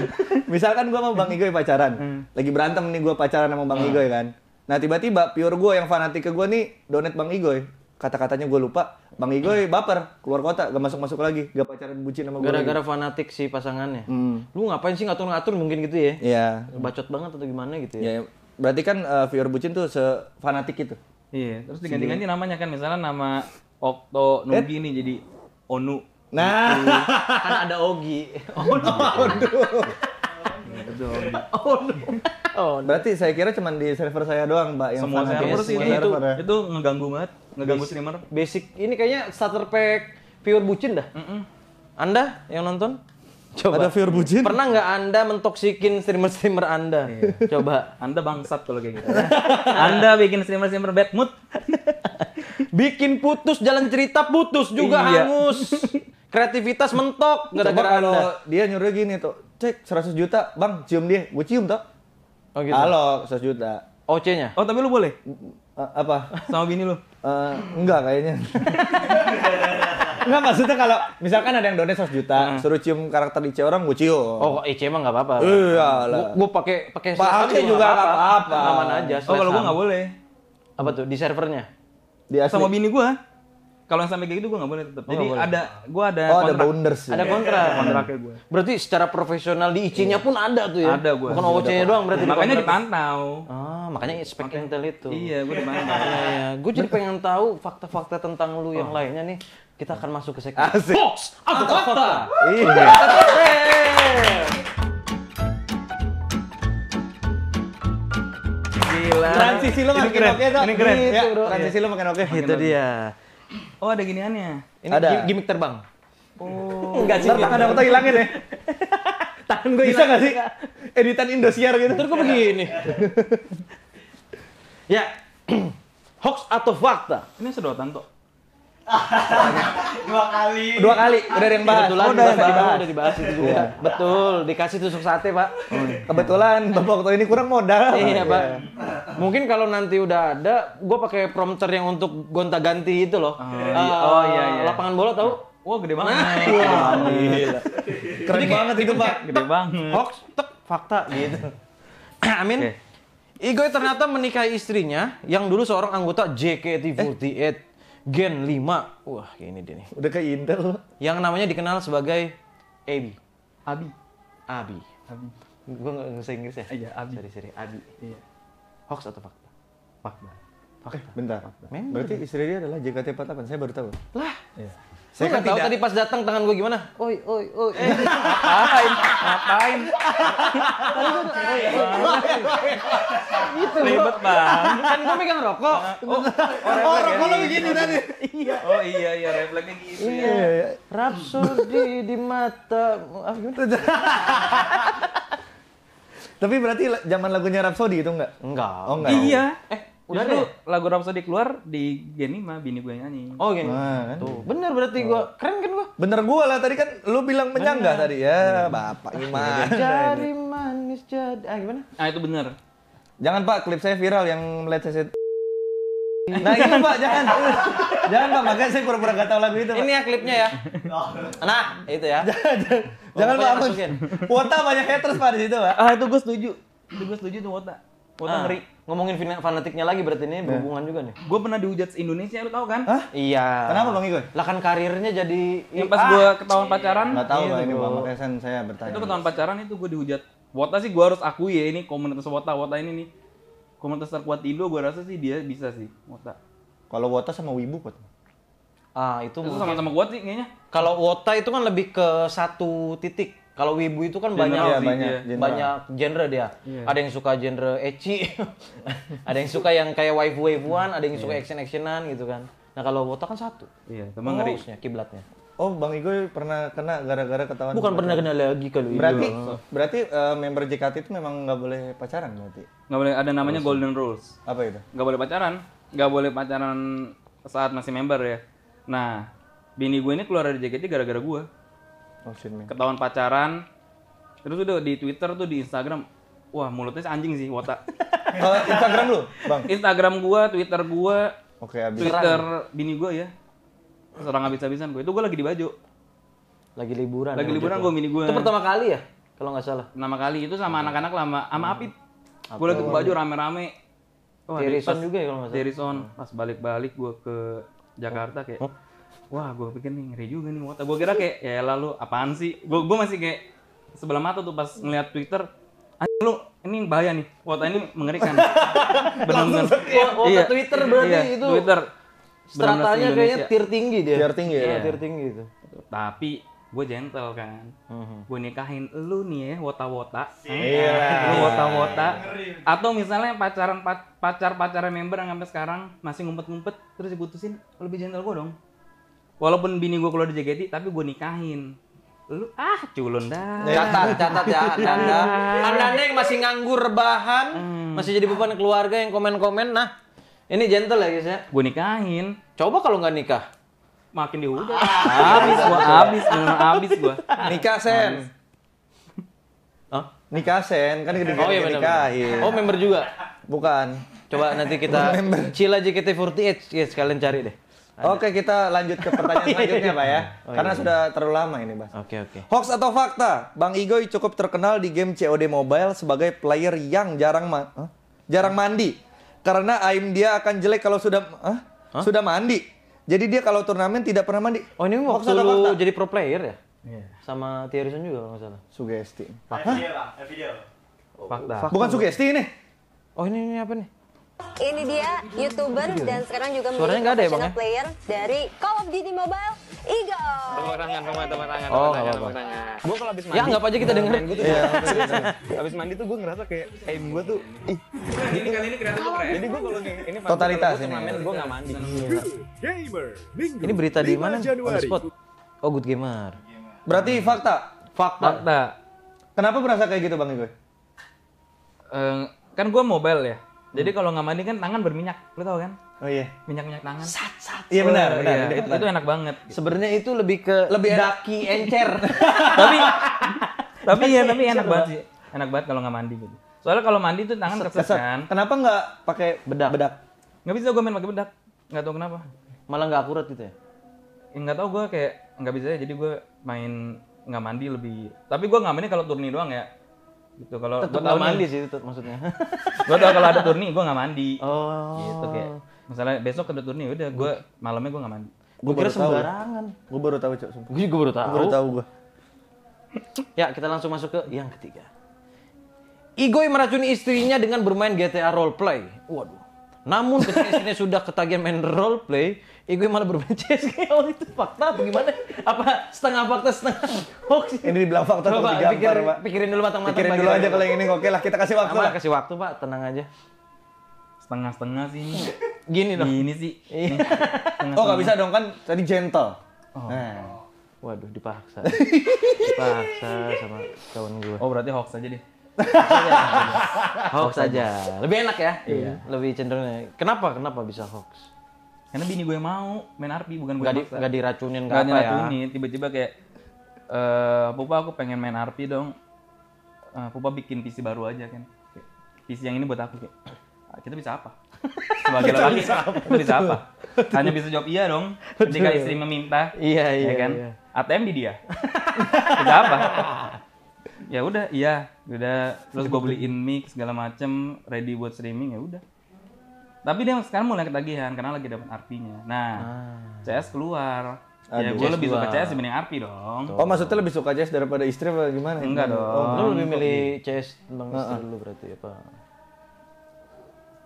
misalkan gue sama bang Igoy ya pacaran hmm. lagi berantem nih gue pacaran sama bang hmm. Igoy ya kan nah tiba-tiba pure gue yang fanatik ke gue nih donet bang Igoy ya. kata-katanya gue lupa bang Igoy baper keluar kota gak masuk masuk lagi gak pacaran bucin sama gue gara-gara fanatik si pasangannya hmm. lu ngapain sih ngatur-ngatur mungkin gitu ya Iya. Yeah. bacot banget atau gimana gitu ya yeah, berarti kan uh, eh, viewer bucin tuh sefanatik itu iya yeah. terus diganti-ganti namanya kan misalnya nama Okto eh? Nugi nih jadi Onu Nah, kan ada Ogi. Oh no, oh no. Oh, berarti saya kira cuma di server saya doang, Mbak, yang semua server sih itu, ya. itu ngeganggu banget, ngeganggu basic, streamer. Basic ini kayaknya starter pack pure bucin dah. Mm -mm. Anda yang nonton? Coba. Ada fear bucin. Pernah nggak Anda mentoksikin streamer-streamer Anda? Iya. Coba. Anda bangsat kalau kayak gitu. anda bikin streamer-streamer bad mood. bikin putus jalan cerita putus juga iya. hangus. Kreativitas mentok gara-gara kalau anda. dia nyuruh gini tuh, cek 100 juta, Bang, cium dia. Gue cium tuh. Oh gitu. Halo, 100 juta. OC-nya? Oh, tapi lu boleh? Uh, apa? Sama bini lu? Uh, enggak kayaknya. enggak maksudnya kalau misalkan ada yang donate 100 juta, hmm. suruh cium karakter IC orang gue cium. Oh, IC emang enggak apa-apa. Iya lah. Gue pakai pakai pakai juga enggak apa-apa. Aman aja. Oh, kalau gue enggak boleh. Apa tuh? Di servernya? Di asli. Sama bini gue kalau yang sampai kayak gitu gue nggak boleh tetap. Oh, Jadi boleh. ada gue ada oh, kontrak. ada bounders. Ya. Ada kontrak. Ya. Kontraknya gue. Berarti secara profesional di IC-nya iya. pun ada tuh ya. Ada gue. Bukan OC-nya doang berarti. Makanya dipantau. Ah, makanya spek intel itu. Iya, gue dipantau. Iya, iya. gue jadi pengen tahu fakta-fakta tentang lu yang oh. lainnya nih. Kita akan masuk ke segmen Box atau fakta. Iya. Gila. Transisi lu makin oke tuh. Ini keren. Gitu, ya. Transisi lu makin oke. Itu dia. Oh ada giniannya. Ini ada. gimmick terbang. Oh. Enggak sih. Tangan tangan tuh hilangin ya. tangan gue Bisa nggak sih? Editan Indosiar gitu. Terus gue begini. ya. Hoax atau fakta? Ini sedotan tuh dua kali dua kali udah yang bahas kebetulan oh, udah, dibahas. udah dibahas itu juga iya. betul dikasih tusuk sate pak oh, iya. kebetulan bapak waktu ini kurang modal iya pak iya. mungkin kalau nanti udah ada gue pakai prompter yang untuk gonta ganti itu loh oh, eh, oh iya. iya, lapangan bola tau wah gede banget wah, keren banget itu pak gede banget hoax tek fakta gitu amin Igo ternyata menikahi istrinya yang dulu seorang anggota JKT48. Gen 5. Wah, ini dia nih. Udah kayak Intel. Yang namanya dikenal sebagai Abi. Abi. Abi. Abi. Gue gak ngerti Inggris ya? Iya, Abi. Sorry, sorry. Abi. Iya. Hoax atau fakta? Fakta. Fakta. Eh, bentar. Fakta. Bentar. Berarti istri dia adalah JKT48. Saya baru tahu. Lah. Iya. Saya kan tahu tadi pas datang tangan gue gimana? Oi, oi, oi. Eh, ngapain? Ngapain? Itu Ribet banget. Kan gue megang rokok. Oh, oh, oh rokok lo begini tadi. Iya. Oh iya iya refleksnya gitu iya. ya. Rapsodi di mata. Ah, gimana? Tapi berarti zaman lagunya Rapsodi itu enggak? Enggak. Oh, enggak. Iya. Eh, Udah Justru deh. lagu Rhapsody keluar di Gen 5 bini gue nyanyi. Oh, Gen. Nah, kan. Tuh. Bener berarti gue keren kan gue? Bener gue lah tadi kan lu bilang menyangga bener. tadi ya. Bener. Bapak gimana? Jari manis jadi ah gimana? Ah itu bener. Jangan Pak, klip saya viral yang melihat saya Nah itu Pak, jangan. jangan Pak, makanya saya pura-pura gak tahu lagu itu. Pak. Ini ya klipnya ya. Nah, itu ya. jangan, jangan Pak, masukin. Wota banyak haters Pak di situ Pak. Ah itu gue setuju. Itu gue setuju tuh Wota. Wota ah. ngeri ngomongin fanatiknya lagi berarti ini iya. berhubungan juga nih. Gue pernah dihujat Indonesia lu tau kan? Hah? Iya. Kenapa Bang Igor? Lah kan karirnya jadi Ya, pas ah, gue ketahuan pacaran. Gak tahu iya, lah ini Bang kesan saya bertanya. Itu ketahuan pacaran itu gue dihujat. Wota sih gue harus akui ya ini komunitas Wota Wota ini nih. Komunitas terkuat Indo gue rasa sih dia bisa sih Wota. Kalau Wota sama Wibu kok. Ah, itu, itu sama-sama kuat sih kayaknya. Kalau Wota itu kan lebih ke satu titik kalau wibu itu kan banyak ya, banyak, genre. banyak genre dia. Yeah. Ada yang suka genre ecchi, ada yang suka yang kayak waifu waifuan, ada yang suka yeah. action actionan gitu kan. Nah kalau botak kan satu. Iya, memang ngeri. kiblatnya. Oh, Bang Igo pernah kena gara-gara ketahuan. Bukan pernah kena lagi kalau Berarti Igo. berarti uh, member JKT itu memang nggak boleh pacaran berarti. Nggak boleh ada namanya Rules. golden rules. Apa itu? Nggak boleh pacaran. Nggak boleh pacaran saat masih member ya. Nah, bini gue ini keluar dari JKT gara-gara gue. Oh, Ketahuan pacaran. Terus udah di Twitter tuh di Instagram. Wah, mulutnya anjing sih, Wota. Oh, Instagram lu, Bang? Instagram gua, Twitter gua. Oke, Twitter Serang. bini gua ya. Serang habis-habisan gua. Itu gua lagi di baju Lagi liburan. Lagi ya, liburan gua bini gua. Itu pertama kali ya? Kalau nggak salah. Pertama kali itu sama anak-anak hmm. lah sama sama oh. Apit. Gua lagi ke baju rame-rame. Oh, Derison juga ya kalau nggak salah. Jerison. Pas balik-balik gue ke Jakarta kayak. Oh wah gue pikir nih ngeri juga nih Wota gue kira kayak ya lalu apaan sih gue gue masih kayak sebelah mata tuh pas ngeliat Twitter lu ini bahaya nih Wota ini mengerikan benar-benar Wota iya, Twitter berarti iya, itu Twitter stratanya kayaknya tier tinggi dia tier tinggi ya iya. tier tinggi itu tapi gue gentle kan mm-hmm. gue nikahin lu nih ya wota wota iya. yeah. lu wota wota atau misalnya pacaran pacar pacaran member yang sampai sekarang masih ngumpet ngumpet terus diputusin lebih gentle gue dong walaupun bini gue keluar di JKT tapi gue nikahin lu ah culun dah ya, catat catat ya anda anda yang masih nganggur bahan, hmm. masih jadi beban keluarga yang komen komen nah ini gentle ya guys ya gue nikahin coba kalau nggak nikah makin diudah Abis ah. gua abis gue habis gua nikah sen nikah sen kan gede oh, iya, nikahin oh member juga bukan coba nanti kita cila aja kita 48 yes, kalian cari deh Oke, kita lanjut ke pertanyaan oh, iya, selanjutnya, iya, Pak ya. Iya. Oh, Karena iya. sudah terlalu lama ini, Mas. Oke, oke. Hoax atau fakta? Bang Igoi cukup terkenal di game COD Mobile sebagai player yang jarang ma huh? jarang mandi. Karena aim dia akan jelek kalau sudah huh? Huh? sudah mandi. Jadi dia kalau turnamen tidak pernah mandi. Oh, ini mau Hoax atau fakta? jadi pro player ya? Yeah. Sama Tierison juga kalau nggak salah. Sugesti. Fakta. Fakta. Bukan sugesti ini. Oh, ini, ini apa nih? Ini dia YouTuber iya. dan sekarang juga menjadi ya, professional ya, player dari Call of Duty Mobile, Igo. Tepuk tangan, teman-teman oh, tangan, Gue kalau habis ya, mandi, ya nggak aja kita iya, dengerin. Gue tuh, iya. habis mandi tuh gue ngerasa kayak aim gue tuh, ih. Jadi kali ini keren. Jadi gue kalau nih ini totalitas ini. Gue nggak mandi. Gamer, Ini berita di mana? On spot. Oh, good gamer. Berarti fakta. Fakta. Fakta. Kenapa berasa kayak gitu bang Igo? Eh, kan gue mobile ya. Jadi hmm. kalau nggak mandi kan tangan berminyak, lo tau kan? Oh iya. Minyak-minyak tangan. Sat sat. Iya benar, benar. Iya. Itu, itu enak banget. Sebenarnya itu lebih ke lebih daki encer. tapi tapi ya tapi iya, enak banget sih. Enak banget kalau nggak mandi gitu. Soalnya kalau mandi tuh tangan keset kan. Kenapa nggak pakai bedak? Bedak. Nggak bisa gue main pakai bedak. Nggak tau kenapa. Malah nggak akurat gitu ya? ya nggak tau gue kayak nggak bisa ya. jadi gue main nggak mandi lebih. Tapi gue nggak mandi kalau turni doang ya gitu kalau gue nggak mandi sih itu maksudnya gue tau kalau ada turni gue nggak mandi oh gitu kayak misalnya besok ada turni udah gue malamnya gue nggak mandi gue kira sembarangan gue baru tahu cok iya, gue baru tahu baru tahu gue ya kita langsung masuk ke yang ketiga igoi meracuni istrinya dengan bermain GTA roleplay. Waduh. Namun ketika sini sudah ketagihan main role play, gue malah bermain CSK. oh, itu fakta apa gimana? Apa setengah fakta setengah hoax? Ini dibilang fakta atau digampar, pikir, Pikirin dulu matang-matang. Pikirin dulu aja kalau yang ini oke lah kita kasih waktu. Nah, lah. kasih waktu, Pak. Tenang aja. Setengah-setengah sih ini. Gini dong. Gini sih. Iya. Nih, oh, nggak bisa dong kan tadi gentle. Oh. Nah. Waduh, dipaksa. dipaksa sama kawan gue. Oh, berarti hoax aja deh. Iya. hoax saja. Lebih enak ya. Iya. iya. Lebih cenderungnya. Kenapa? Kenapa bisa hoax? Karena bini gue mau main arpi bukan gue. Gak, di, gak diracunin gak, apa ya? diracunin. ya. Tiba-tiba kayak eh Pupa aku pengen main arpi dong. Eh Pupa bikin PC baru aja kan. PC yang ini buat aku kayak ah, kita bisa apa? Sebagai lelaki bisa apa? bisa apa? Hanya bisa jawab iya dong jika istri meminta. Iya, ya iya, kan? Iya. ATM di dia. bisa apa? ya udah iya udah terus gue beliin mic segala macem ready buat streaming ya udah tapi dia sekarang mulai ketagihan karena lagi dapat artinya nah ah. CS keluar ya, Aduh, ya gue lebih suka CS dibanding RP dong oh maksudnya lebih suka CS daripada istri apa gimana enggak oh, dong oh, lu lebih milih CS tentang istri uh -uh. lu berarti apa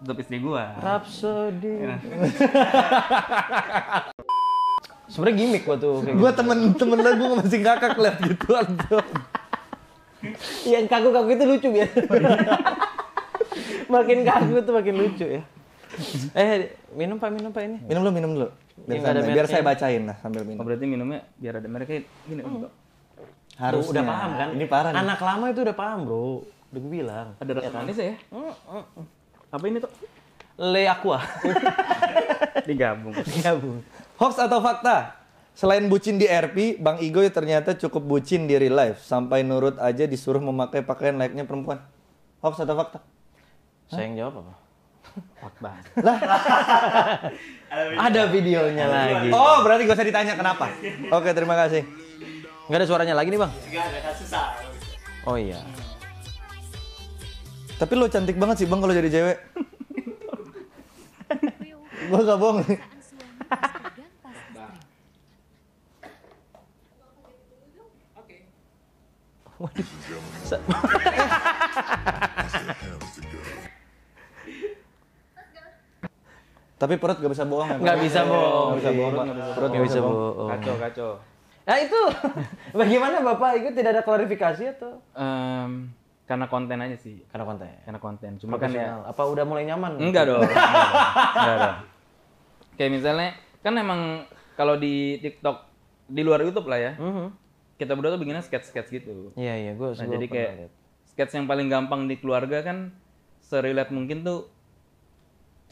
untuk istri gue. Rhapsody iya. sebenarnya gimmick waktu gue gitu. temen temen lagu masih ngakak liat gitu yang kaku-kaku itu lucu ya. makin kaku tuh makin lucu ya. Eh, minum Pak, minum Pak ini. Minum dulu, minum dulu. Biar, saya, biar saya bacain lah sambil minum. Oh, berarti minumnya biar ada mereka gini, hmm. Harus udah paham kan? Ini parah nih. Anak lama itu udah paham, Bro. Udah gue bilang. Ada rasa saya. Kan? Ya? Mm, hmm, hmm. Apa ini tuh? Le Aqua. Digabung. Digabung. Hoax atau fakta? Selain bucin di RP, Bang Igo ya ternyata cukup bucin di real life. Sampai nurut aja disuruh memakai pakaian layaknya perempuan. Hoax atau fakta? Saya yang jawab apa? Fakta. lah. ada videonya lagi. Oh, berarti gak usah ditanya kenapa. Oke, terima kasih. Gak ada suaranya lagi nih, Bang? Oh iya. Tapi lo cantik banget sih, Bang, kalau jadi cewek. Gue gak bohong Tapi perut gak bisa bohong. Ya, gak bisa bohong. bisa iya, bohong. Perut gak bisa bohong. Kacau, kacau. Nah itu bagaimana bapak itu tidak ada klarifikasi atau? karena konten aja sih. Karena konten. Karena konten. Cuma kan ya. Apa udah mulai nyaman? Enggak dong. enggak dong. Kayak misalnya kan emang kalau di TikTok di luar YouTube lah ya. Mhm kita berdua tuh bikinnya sketch-sketch gitu. Iya, iya, gue Nah, jadi kayak liat. sketch yang paling gampang di keluarga kan serilat mungkin tuh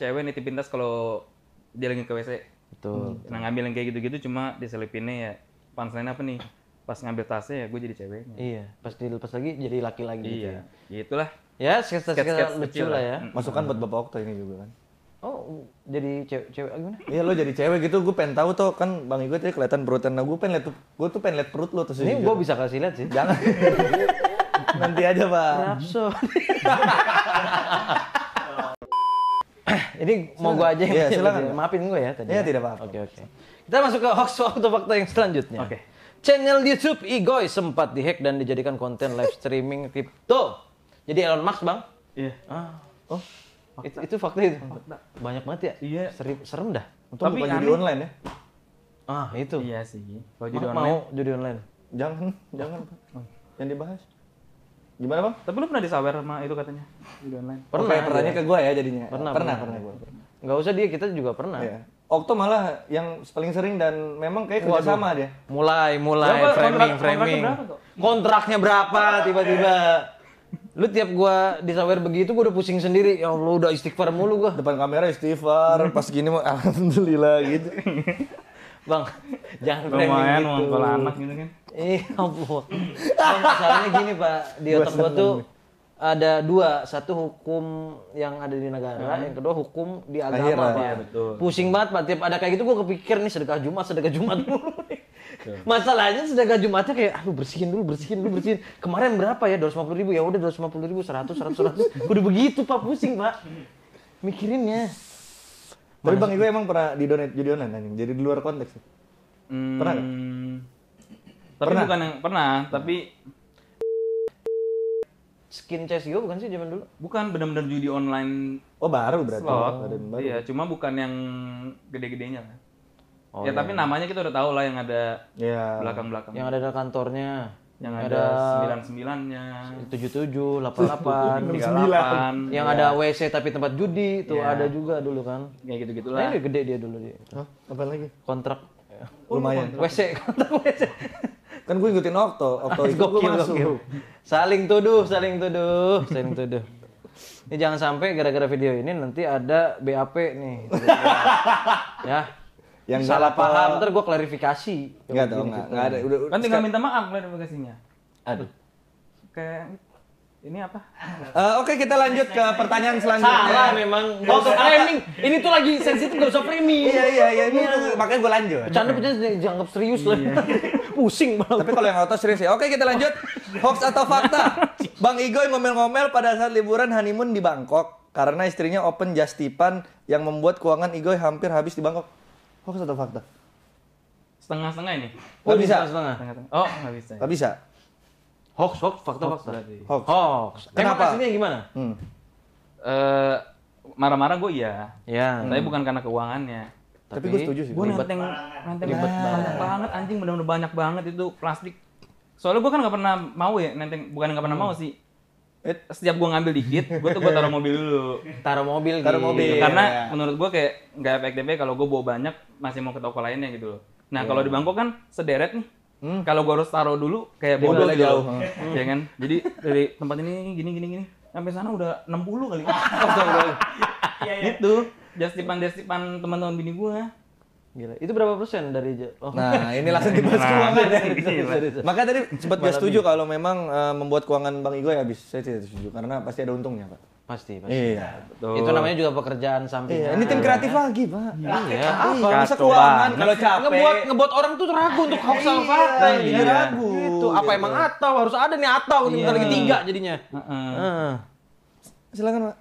cewek nitipin tas kalau dia lagi ke WC. Betul. Nah, ngambil yang kayak gitu-gitu cuma diselipinnya ya punchline apa nih? Pas ngambil tasnya ya gue jadi cewek. Iya, pas dilepas lagi jadi laki lagi gitu iya. gitu. Ya itulah. Ya, sketsa sketsa lucu lah ya. Masukan buat Bapak waktu ini juga kan. Oh, jadi cewek, cewek gimana? Iya, lo jadi cewek gitu. Gue pengen tahu tuh kan Bang Igo tadi kelihatan berutan. Nah, gue pengen liat, gue tuh pengen liat perut lo terus Ini gue bisa kasih liat sih. Jangan. Nanti aja, Pak. Rapso. Ini mau gue aja yang ya, Maafin gue ya tadi. Iya, ya. tidak apa-apa. Oke, oke. Kita masuk ke hoax waktu fakta yang selanjutnya. Oke. Channel YouTube Igoy sempat dihack dan dijadikan konten live streaming kripto. Jadi Elon Musk, Bang? Iya. Ah. Oh. Fakta. Itu, itu fakta itu. Fakta. Banyak banget ya. Iya. Serem, serem dah. Untung Tapi bukan online ya. Ah itu. Iya sih. Kalau judi online. Mau jadi online. Jangan, jangan. Oh. Yang dibahas. Gimana bang? Tapi lu pernah disawer sama itu katanya jadi online. Pernah. Oke, pertanyaan ya. ke gue ya jadinya. Pernah, pernah, pernah. pernah. Gak usah dia, kita juga pernah. Iya. Okto malah yang paling sering dan memang kayak kerja sama dia. Mulai, mulai, berapa, framing, kontrak, framing. kontraknya berapa tiba-tiba? Lu tiap gua disawer begitu gua udah pusing sendiri. Ya Allah udah istighfar mulu gua. Depan kamera istighfar, hmm. pas gini mah alhamdulillah gitu. Bang, jangan Lumayan gitu. Lumayan anak gitu kan. Eh, ampun. Ya Bang, masalahnya gini, Pak. Di otak gua tuh ada dua satu hukum yang ada di negara hmm. yang kedua hukum di agama Akhirnya, ya, betul. pusing banget pak tiap ada kayak gitu gua kepikir nih sedekah jumat sedekah jumat mulu masalahnya sedangkan Jumatnya kayak aduh bersihin dulu bersihin dulu bersihin kemarin berapa ya 250 ribu ya udah 250 ribu 100 100 100 udah begitu pak pusing pak mikirinnya tapi Bang itu emang pernah di donate jadi online jadi di luar konteks ya? hmm, pernah gak? tapi bukan yang pernah tapi skin CSGO bukan sih zaman dulu? Bukan, benar-benar judi online. Oh, baru berarti. Slot. Iya, cuma bukan yang gede-gedenya kan. Oh, ya iya. tapi namanya kita udah tahu lah yang ada ya. belakang belakang. Yang ada kantornya. Yang ada sembilan sembilannya. Tujuh tujuh, delapan delapan, Yang ya. ada WC tapi tempat judi itu ya. ada juga dulu kan. Ya gitu gitulah. lah. ini gede dia dulu dia. Hah? Apa lagi? Kontrak. Oh, lumayan. Kontrak. WC kontrak WC. kan gue ngikutin Okto, Okto itu gue masuk. Gokil. Saling tuduh, saling tuduh, saling tuduh. Ini jangan sampai gara-gara video ini nanti ada BAP nih. ya yang salah paham ntar gue klarifikasi nggak gitu. tahu nggak ada udah kan tinggal minta maaf klarifikasinya aduh kayak ini apa? Uh, Oke okay, kita lanjut ke pertanyaan selanjutnya. Salah memang. Gak usah framing. Ini tuh lagi sensitif gak usah framing. iya iya iya. Ini makanya gue lanjut. bercanda bercanda dianggap serius lah. Iya. Pusing banget. Tapi kalau yang auto serius ya. Oke kita lanjut. Hoax atau fakta? Bang Igoi ngomel-ngomel pada saat liburan honeymoon di Bangkok karena istrinya open just yang membuat keuangan Igoi hampir habis di Bangkok. Hoax atau fakta? Setengah-setengah ini. Oh, gak bisa. Setengah. setengah. Oh, nggak bisa. Nggak bisa. Hoax, hoax, fakta, hoax fakta. Berarti. Hoax. Hoax. Kenapa? Emang aslinya gimana? Hmm. Uh, marah-marah gue iya. Hmm. Tapi bukan karena keuangannya. Tapi, Tapi gue setuju sih. Gue nanteng, nanteng banget. banyak banget anjing benar-benar banyak banget itu plastik. Soalnya gue kan nggak pernah mau ya nenteng, bukan nggak pernah hmm. mau sih Eh, setiap gue ngambil dikit, gue tuh gue taruh mobil dulu. Taruh mobil. Taruh gitu. mobil. Gitu. Karena iya. menurut gue kayak nggak efektif kalau gue bawa banyak masih mau ke toko lainnya gitu loh. Nah iya. kalau di Bangkok kan sederet nih. Hmm. Kalau gue harus taruh dulu kayak bodoh gitu. Jauh. Iya hmm. Ya kan? Jadi dari tempat ini gini gini gini sampai sana udah 60 kali. Iya, iya. Itu Astagfirullah. tipan Jastipan tipan teman-teman bini gue. Gila. Itu berapa persen dari oh. Nah, ini langsung dibahas nah, keuangan ya. Makanya tadi sempat gak setuju kalau memang uh, membuat keuangan Bang Igo ya habis. Saya tidak setuju karena pasti ada untungnya, Pak. Pasti, pasti. Iya. Betul. Itu namanya juga pekerjaan sampingan. Iya. Ini tim ya. kreatif ya. lagi, Pak. Iya. iya. iya. Ah, kalau Masa keuangan kalau capek. Ngebuat, ngebuat orang tuh ragu untuk hoax sama iya, fakta. Ya. Iya, ragu. Itu Apa emang atau harus ada nih atau ini lagi tiga jadinya. Heeh. Silakan, Pak.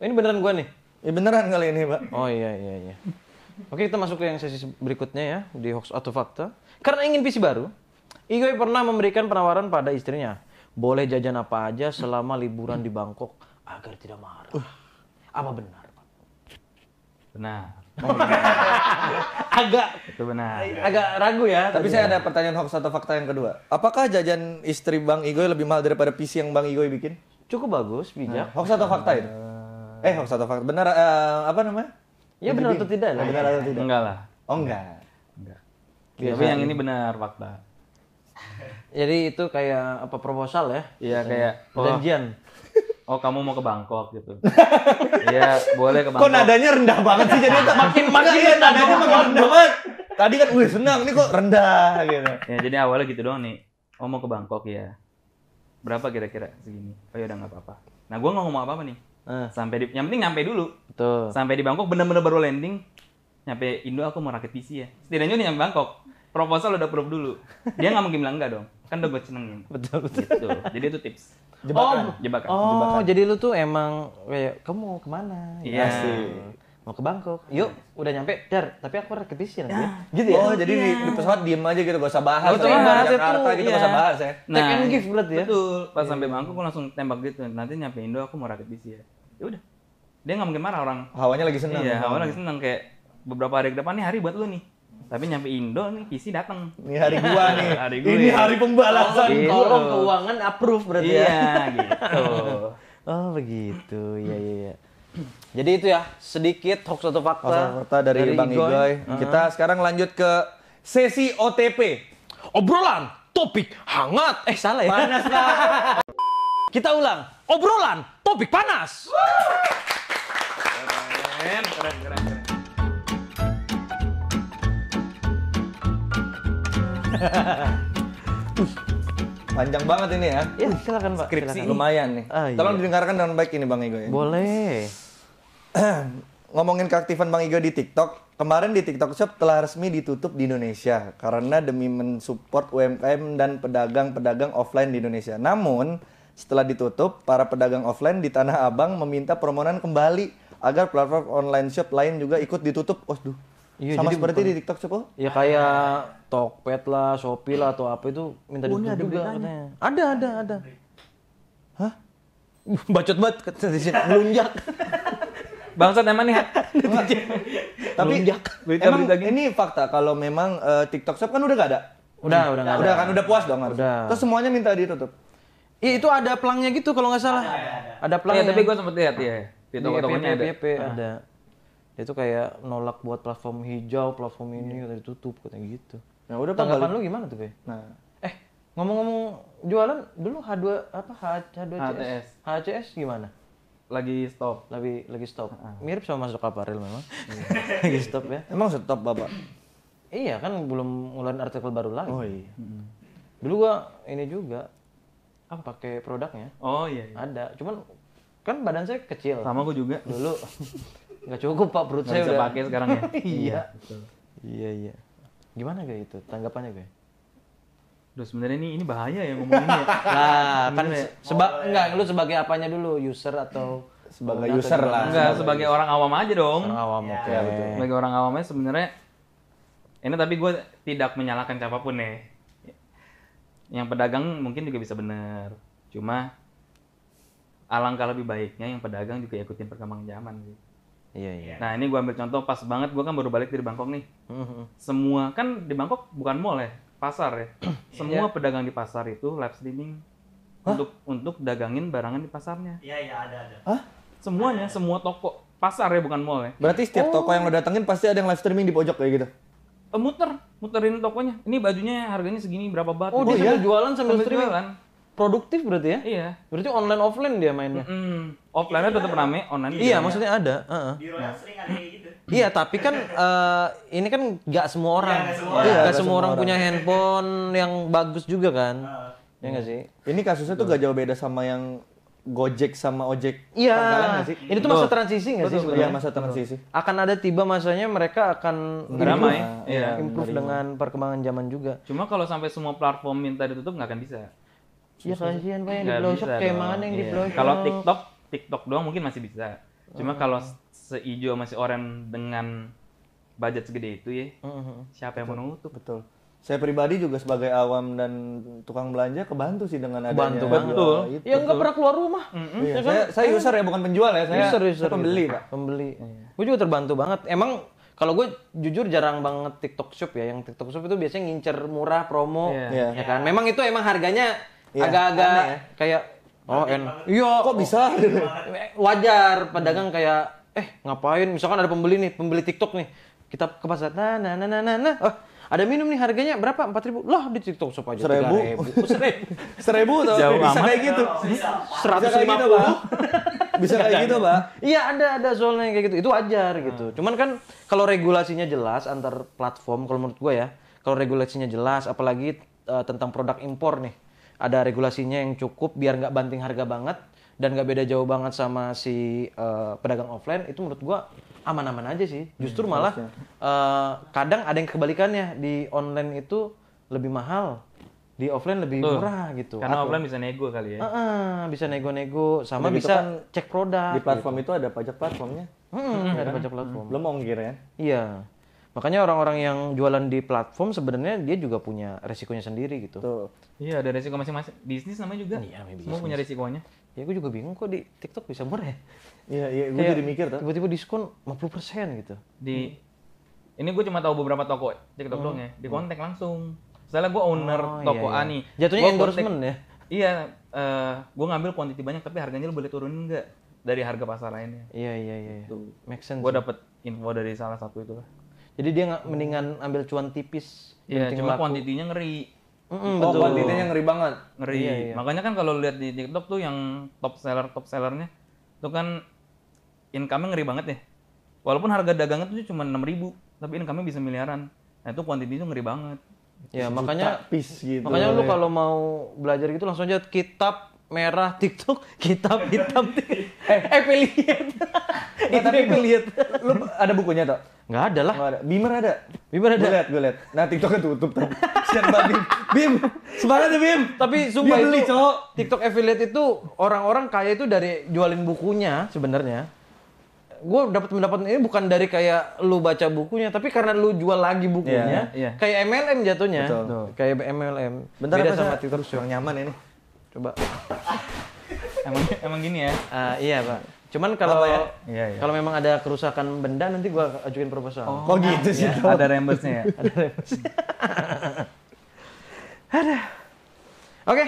Ini beneran gua nih. Ya beneran kali ini, Pak. Oh iya iya iya. Oke, kita masuk ke yang sesi berikutnya ya di hoax atau fakta. Karena ingin PC baru, Igoi pernah memberikan penawaran pada istrinya. Boleh jajan apa aja selama liburan di Bangkok agar tidak marah. Uh. Apa benar? Benar. Oh, benar. agak itu benar. Agak ragu ya. Tapi, saya ya. ada pertanyaan hoax atau fakta yang kedua. Apakah jajan istri Bang Igoi lebih mahal daripada PC yang Bang Igoi bikin? Cukup bagus, bijak. Nah, hoax atau fakta itu? Eh, eh hoax atau fakta. Benar uh, apa namanya? Iya benar atau tidak? lah? benar atau tidak? Enggak lah. Oh enggak. Enggak. Biasa Tapi yang ini gitu. benar fakta. Jadi itu kayak apa proposal ya? Iya kayak oh. perjanjian. Oh, oh kamu mau ke Bangkok gitu? Iya boleh ke Bangkok. Kok nadanya rendah banget sih? Jadi makin iya, makin ya, nadanya makin rendah banget. Tadi kan wih senang, ini kok rendah gitu. Ya jadi awalnya gitu doang nih. Oh mau ke Bangkok ya? Berapa kira-kira segini? Oh ya udah nggak apa-apa. Nah gue nggak ngomong apa-apa nih uh. sampai di yang penting nyampe dulu Betul. sampai di Bangkok benar-benar baru landing nyampe Indo aku mau rakit PC ya setidaknya udah nyampe Bangkok proposal udah approve dulu dia nggak mungkin bilang enggak dong kan udah gue senengin betul betul gitu. jadi itu tips jebakan oh, jebakan oh jebakan. jadi lu tuh emang kayak kamu mau kemana iya yeah. sih mau ke Bangkok yuk yeah. udah nyampe dar tapi aku rakit PC ya, nanti ya. Ah. gitu ya oh jadi yeah. di, di, pesawat diem aja gitu gak usah bahas betul, ya, bahas Jakarta itu, gitu yeah. gak iya. usah bahas ya nah, take and give berarti ya betul pas yeah. sampai Bangkok aku langsung tembak gitu nanti nyampe Indo aku mau rakit PC ya ya udah dia nggak mungkin marah orang hawanya lagi senang iya hawanya lagi hmm. senang kayak beberapa hari ke depan nih hari buat lu nih tapi nyampe Indo nih PC datang. Ini hari gua nih. hari gua, ini ya. hari pembalasan. gitu. keuangan approve berarti ya. iya, ya. gitu. oh begitu, ya iya. Ya. Jadi itu ya sedikit hoax atau fakta. Hoax dari, dari Bang Igoy. Uh -huh. Kita sekarang lanjut ke sesi OTP. Obrolan, topik hangat. Eh salah ya. Panas Kita ulang. Obrolan, topik panas. Keren, keren, keren, Panjang banget ini ya. Iya, silakan Pak. Skripsi silakan. lumayan nih. Ah, iya. Tolong iya. didengarkan dengan baik ini Bang Igo Ya. Boleh. Ngomongin keaktifan Bang Igo di TikTok, kemarin di TikTok Shop telah resmi ditutup di Indonesia karena demi mensupport UMKM dan pedagang-pedagang offline di Indonesia. Namun, setelah ditutup, para pedagang offline di Tanah Abang meminta permohonan kembali agar platform online shop lain juga ikut ditutup. Oh Iya, Sama jadi seperti bukan, di TikTok siapa? Ya kayak Tokped lah, Shopee lah atau apa itu minta oh, ditutup ada juga katanya. Ada, ada, ada. Hah? Uh, bacot banget katanya melunjak. Bangsat emang nih. Tapi melunjak. Berita, emang berita ini fakta kalau memang uh, TikTok Shop kan udah gak ada. Udah, udah, udah udah, ada. Udah kan udah puas dong. Harus. Udah. Terus semuanya minta ditutup. Iya itu ada pelangnya gitu kalau nggak salah. Ada, ada. ada pelangnya. Ya, tapi gue sempet lihat ya. Di iya, toko-tokonya ada. PP, iya, iya, ah. ada. Ah. Itu kayak nolak buat platform hijau, platform ini katanya ditutup katanya gitu. Nah, udah tanggapan lu gimana tuh, Be? Nah. Eh, ngomong-ngomong jualan dulu H2 apa H, 2 cs HTS. HCS gimana? Lagi stop. Lagi lagi stop. Ah. Mirip sama masuk aparel memang. lagi stop ya. Emang stop, Bapak? iya, kan belum ngulain artikel baru lagi. Oh iya. Dulu gua ini juga apa pakai produknya oh iya, iya ada cuman kan badan saya kecil sama gue juga dulu nggak cukup pak perut gak saya bisa udah pakai sekarang ya iya iya, iya iya gimana kayak itu tanggapannya kayak Duh sebenarnya ini ini bahaya ya ngomonginnya. nah, kan ya. sebab oh, enggak lu sebagai apanya dulu user atau sebagai user gitu. lah. Enggak, sebagai, sebagai orang awam aja dong. Orang awam ya, oke. Okay. Sebagai orang awamnya sebenarnya ini tapi gue tidak menyalahkan siapapun nih. Ya yang pedagang mungkin juga bisa benar cuma alangkah lebih baiknya yang pedagang juga ikutin perkembangan zaman sih iya iya nah ini gue ambil contoh pas banget gue kan baru balik dari Bangkok nih mm-hmm. semua kan di Bangkok bukan mall ya pasar ya iya. semua yeah. pedagang di pasar itu live streaming Hah? untuk untuk dagangin barangan di pasarnya iya iya ada ada Hah? semuanya ada, ada. semua toko pasar ya bukan mall ya berarti setiap oh. toko yang lo oh. datengin pasti ada yang live streaming di pojok kayak gitu eh, muter muterin tokonya ini bajunya harganya segini berapa bat oh, dia sambil jualan sambil, sambil streaming jualan produktif berarti ya? Iya. Berarti online offline dia mainnya. Mm -hmm. Offline-nya tetap rame, online. Iya, maksudnya ada. Uh -huh. Di nah. sering ada gitu. Iya, tapi kan uh, ini kan nggak semua iya, orang. Nggak semua, ya, gak iya, semua orang punya handphone yang bagus juga kan. Uh. Ya nggak sih? Ini kasusnya tuh gak jauh beda sama yang Gojek sama Ojek Iya. Hmm. Ini tuh masa transisi nggak sih Iya, masa transisi. Akan ada tiba masanya mereka akan Ramai, improve, iya. improve dengan perkembangan zaman juga. Cuma kalau sampai semua platform minta ditutup nggak akan bisa. Iya kasihan Pak yang di blowshop kayak mana yang iya. di Kalau TikTok, TikTok doang mungkin masih bisa. Cuma hmm. kalau seijo masih orang dengan budget segede itu ya, hmm, siapa yang mau nutup? Betul saya pribadi juga sebagai awam dan tukang belanja kebantu sih dengan adanya. Bantu, bantu. Yang nggak pernah keluar rumah. Mm-hmm. Ya kan? saya, saya user ya, bukan penjual ya. Saya, user, user, saya pembeli, user. Pak. Pembeli. Iya. iya. Gue juga terbantu banget. Emang kalau gue jujur jarang banget TikTok Shop ya. Yang TikTok Shop itu biasanya ngincer murah, promo. yeah. Yeah. Ya kan? Memang itu emang harganya iya. agak-agak ya. kayak... Oh, en. Iya. Kok bisa? Wajar. Pedagang hmm. kayak, eh ngapain? Misalkan ada pembeli nih, pembeli TikTok nih. Kita ke pasar, nah, nah, nah, nah, nah. nah. Oh, ada minum nih harganya berapa? Empat ribu. Loh di TikTok sop aja seribu. Oh, seribu. seribu tuh. Gitu? bisa kayak gitu. Seratus lima Bisa kayak gitu, Pak. Iya ada ada soalnya kayak gitu. Itu wajar gitu. Hmm. Cuman kan kalau regulasinya jelas antar platform kalau menurut gue ya. Kalau regulasinya jelas, apalagi uh, tentang produk impor nih, ada regulasinya yang cukup biar nggak banting harga banget dan nggak beda jauh banget sama si uh, pedagang offline. Itu menurut gue aman-aman aja sih. Hmm, Justru hmm, malah uh, kadang ada yang kebalikannya di online itu lebih mahal, di offline lebih Betul. murah gitu. Karena Atau, offline bisa nego kali ya. Uh, uh, bisa iya. nego-nego sama Dan bisa kan cek produk. Di platform gitu. itu ada pajak platformnya. Hmm, hmm ada kan? pajak platform. Belum hmm. ongkir ya? Iya. Makanya orang-orang yang jualan di platform sebenarnya dia juga punya resikonya sendiri gitu. Tuh. Iya, ada resiko masing-masing. Bisnis namanya juga. Iya, Semua punya resikonya ya gue juga bingung kok di TikTok bisa murah ya iya iya gue jadi mikir tuh tiba-tiba diskon 50 persen gitu di hmm. ini gue cuma tahu beberapa toko TikTok hmm. dong ya di hmm. kontak hmm. langsung misalnya gue owner oh, iya, toko iya, iya. Ani jatuhnya gua endorsement ya iya uh, eh, gue ngambil kuantiti banyak tapi harganya lu boleh turun nggak dari harga pasar lainnya iya iya iya, iya. tuh gitu. make sense gue dapet info dari salah satu itu lah jadi dia nggak mendingan ambil cuan tipis Iya, cuma laku. kuantitinya ngeri Mm, oh, kuantitinya ngeri banget. Ngeri. Iya, iya, iya. Makanya kan kalau lihat di TikTok tuh yang top seller top sellernya itu kan income ngeri banget ya. Walaupun harga dagangnya tuh cuma enam ribu, tapi income bisa miliaran. Nah itu kuantitinya ngeri banget. Ya makanya gitu. Makanya lu iya. kalau mau belajar gitu langsung aja kitab merah TikTok, hitam hitam. eh, eh pilihan. Itu affiliate pilihan. Lu ada bukunya tak nggak ada lah. Nggak ada. Bimer ada. Bimer ada. Gue liat, gue liat. Nah, TikToknya tutup tuh. siapa Bim. Bim, semangat ya Bim. Tapi sumpah Bim beli, itu TikTok affiliate itu orang-orang kaya itu dari jualin bukunya sebenarnya. Gue dapat mendapat ini bukan dari kayak lu baca bukunya, tapi karena lu jual lagi bukunya, yeah, iya. kayak MLM jatuhnya, Betul. kayak MLM. Bentar Beda sama TikTok. yang nyaman ini. Coba. emang emang gini ya? Uh, iya pak. Cuman oh, kalau iya, ya? Iya, iya. kalau memang ada kerusakan benda nanti gue ajuin proposal. Oh, kok oh, gitu iya. sih. Ya. Ada rembesnya ya. ada rembesnya Oke,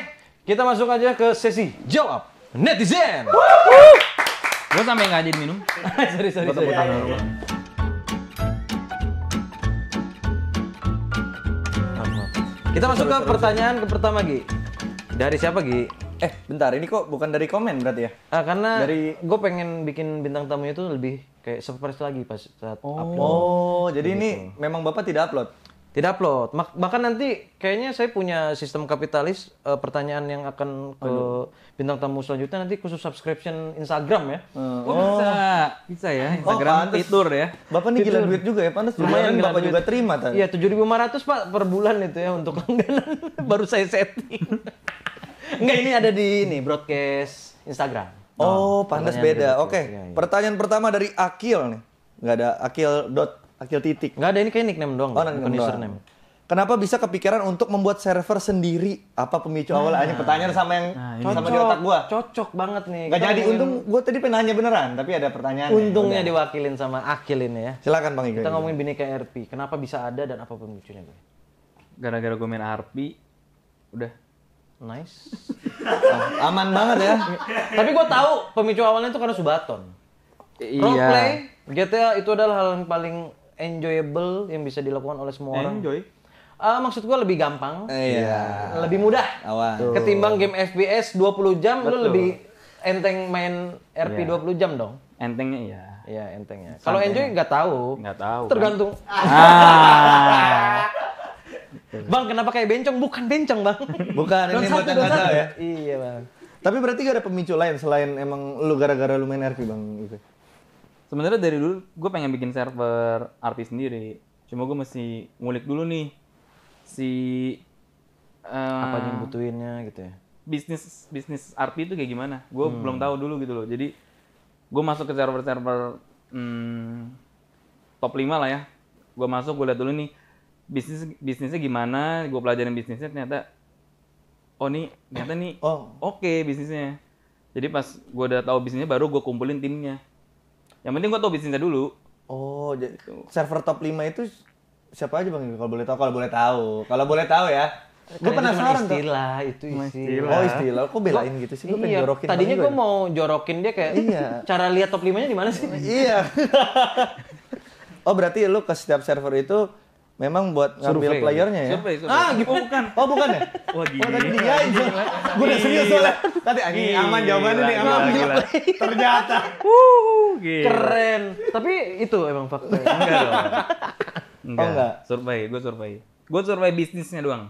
kita masuk aja ke sesi jawab netizen. Gue sampai nggak jadi minum. sorry sorry. sorry. Ya, ya, ya. Kita masuk ke pertanyaan ke pertama Gi. Dari siapa Gi? Eh, bentar. Ini kok bukan dari komen berarti ya? Ah, karena dari gue pengen bikin bintang tamunya itu lebih kayak surprise lagi pas saat oh. upload. Oh, jadi gitu. ini memang Bapak tidak upload? Tidak upload. Bahkan nanti kayaknya saya punya sistem kapitalis uh, pertanyaan yang akan ke Aduh. bintang tamu selanjutnya nanti khusus subscription Instagram ya. Hmm. oh, bisa. Bisa ya oh, Instagram oh, fitur ya. Bapak nih gila duit juga ya, pantas lumayan Bapak duit. juga terima tadi. Iya, 7.500 Pak per bulan itu ya untuk langganan baru saya setting. Enggak ini ada di ini broadcast Instagram. Oh, oh pantas beda. Oke. Okay. Ya, ya. Pertanyaan pertama dari Akil nih. Enggak ada Akil dot Akil titik. Enggak ada ini kayak nickname doang. Oh, nickname doang. username. Kenapa bisa kepikiran untuk membuat server sendiri? Apa pemicu nah, awalnya? pertanyaan sama yang nah, cocok, di otak gua. Cocok banget nih. Gak jadi ingin... untung gua tadi pengen nanya beneran, tapi ada pertanyaan. Untungnya ya. diwakilin sama Akil ini ya. Silakan Bang Kita ngomongin ke RP. Kenapa bisa ada dan apa pemicunya, Bang? Gara-gara gue main RP, udah Nice. oh, aman banget ya. Tapi gue tahu pemicu awalnya itu karena Subaton. Iya. Roleplay GTA itu adalah hal yang paling enjoyable yang bisa dilakukan oleh semua orang. Enjoy. Uh, maksud gue lebih gampang, iya. lebih mudah. Awan. Ketimbang game FPS 20 jam, Betul. lu lebih enteng main RP iya. 20 jam dong. Entengnya iya. Iya entengnya. Kalau enjoy nggak tahu. Nggak tahu. Kan. Tergantung. Kan? Ah. Bang, kenapa kayak bencong? Bukan bencong, Bang. Bukan, ini buat yang ya. Iya, Bang. Tapi berarti gak ada pemicu lain selain emang lu gara-gara lu main RP, Bang? Gitu. Sebenarnya dari dulu gue pengen bikin server artis sendiri. Cuma gue mesti ngulik dulu nih si uh, apa yang butuhinnya gitu ya. Bisnis bisnis RP itu kayak gimana? Gue hmm. belum tahu dulu gitu loh. Jadi gue masuk ke server-server hmm, top 5 lah ya. Gue masuk, gue liat dulu nih bisnis bisnisnya gimana gue pelajarin bisnisnya ternyata oh nih ternyata nih oh. oke okay, bisnisnya jadi pas gue udah tahu bisnisnya baru gue kumpulin timnya yang penting gue tahu bisnisnya dulu oh jadi gitu. server top 5 itu siapa aja bang kalau boleh tahu kalau boleh tahu kalau boleh tahu ya gue penasaran istilah itu istilah oh istilah kok belain gitu sih gue iya, jorokin tadinya gue mau jorokin dia kayak iya. cara lihat top 5 nya di mana sih iya oh berarti lu ke setiap server itu Memang buat ngambil ya? playernya ya. Ah, gitu. Oh, bukan. Oh, bukan ya? Wah, gila. Oh, tadi dia aja. Gue udah serius soalnya. Tadi anjing aman jawabannya nih, aman. Gila, Ternyata. Wuh, gila. Keren. Tapi itu emang fakta. Enggak dong. Enggak. Oh, enggak. Survei, gue survei. Gue survei bisnisnya doang.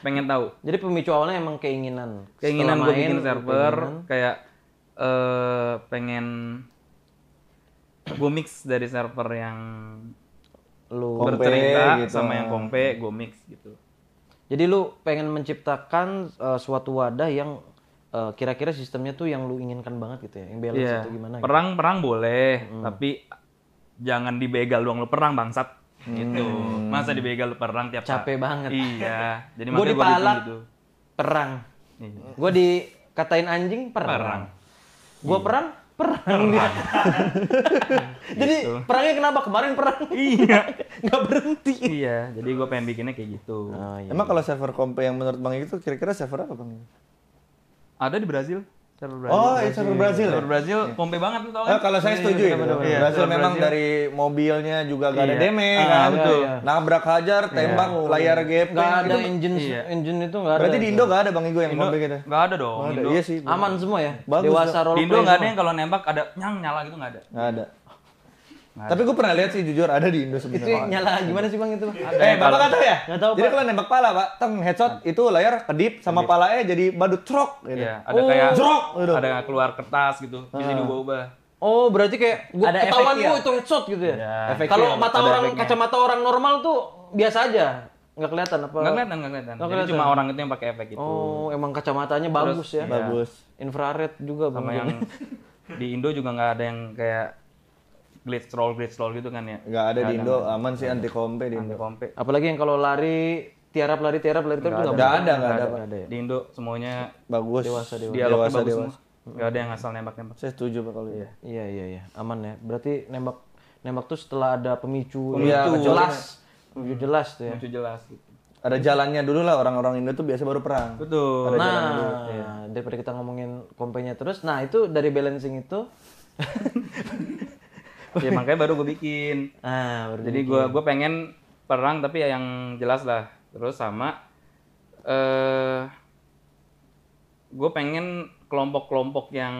Pengen tahu. Jadi pemicu awalnya emang keinginan. Keinginan gue bikin server keinginan. kayak eh uh, pengen gue mix dari server yang lu bercerita gitu. sama yang kompe gue mix gitu jadi lu pengen menciptakan uh, suatu wadah yang uh, kira-kira sistemnya tuh yang lu inginkan banget gitu ya yang balance yeah. itu gimana gitu? perang gitu. perang boleh hmm. tapi jangan dibegal doang lu perang bangsat gitu hmm. masa dibegal lu perang tiap capek saat. banget iya jadi gue dipalak gitu. perang iya. gue dikatain anjing perang, perang. gue iya. perang perang dia. jadi gitu. perangnya kenapa kemarin perang? Iya, nggak berhenti. Iya, jadi gue pengen bikinnya kayak gitu. Oh, iya. Emang iya. kalau server komp yang menurut bang itu kira-kira server apa bang? Ada di Brazil. Brazil. Oh, Brazil. cabur iya, Brazil. Cabur ya? Brazil ya? pompe banget tuh tau eh, kan. Eh, kalau saya iya, setuju ya. Brazil, iya, Brazil memang dari mobilnya juga gak ada iya. damage ah, kan. Betul. Iya. Nabrak hajar, tembak, iya. layar gap. Gak ada itu, engine iya. engine itu gak ada. Berarti di Indo gak ada Bang Igo yang Indo, gitu. Gak ada dong. Gak ada. Iya sih. Aman semua ya. Bagus. Dewasa Di Indo gak ada yang kalau nembak ada nyang nyala gitu gak ada. Gak ada. Tapi gue pernah lihat sih jujur ada di Indo sebenarnya. Itu nyala gimana sih bang itu? Eh, ada. Eh bapak kata tahu ya? Nggak tahu. Jadi kalau nembak pala pak, teng headshot nah. itu layar kedip sama kedip. eh jadi badut trok. Gitu. Iya, ada oh. kayak truk Gitu. Ada keluar kertas gitu, bisa uh. diubah-ubah. Oh berarti kayak gua ada ketahuan iya. gue itu headshot gitu ya? ya. Kalau iya, mata orang efeknya. kacamata orang normal tuh biasa aja. Nggak kelihatan apa? Nggak kelihatan, nggak kelihatan. Nggak kelihatan. Jadi cuma orang itu yang pakai efek itu. Oh, emang kacamatanya bagus Terus, ya? Iya. Bagus. Infrared juga. Sama yang di Indo juga nggak ada yang kayak glitch roll glitch roll gitu kan ya nggak ada gak di Indo ada. aman sih anti kompe di Indo anti kompe apalagi yang kalau lari tiarap lari tiarap lari tiarap nggak ada nggak ada, ada, ada, ya? di Indo semuanya bagus dewasa dewasa dialognya dewasa, bagus dewasa. semua nggak ada yang asal nembak nembak saya setuju pak kalau iya iya iya ya. aman ya berarti nembak nembak tuh setelah ada pemicu, pemicu ya, iya. jelas pemicu jelas tuh ya pemicu jelas gitu. ada jalannya dulu lah orang-orang Indo tuh biasa baru perang. Betul. Ada nah, dulu. Ya. daripada kita ngomongin kompenya terus, nah itu dari balancing itu ya makanya baru gue bikin ah, baru jadi gue gue pengen perang tapi ya yang jelas lah terus sama eh uh, gue pengen kelompok-kelompok yang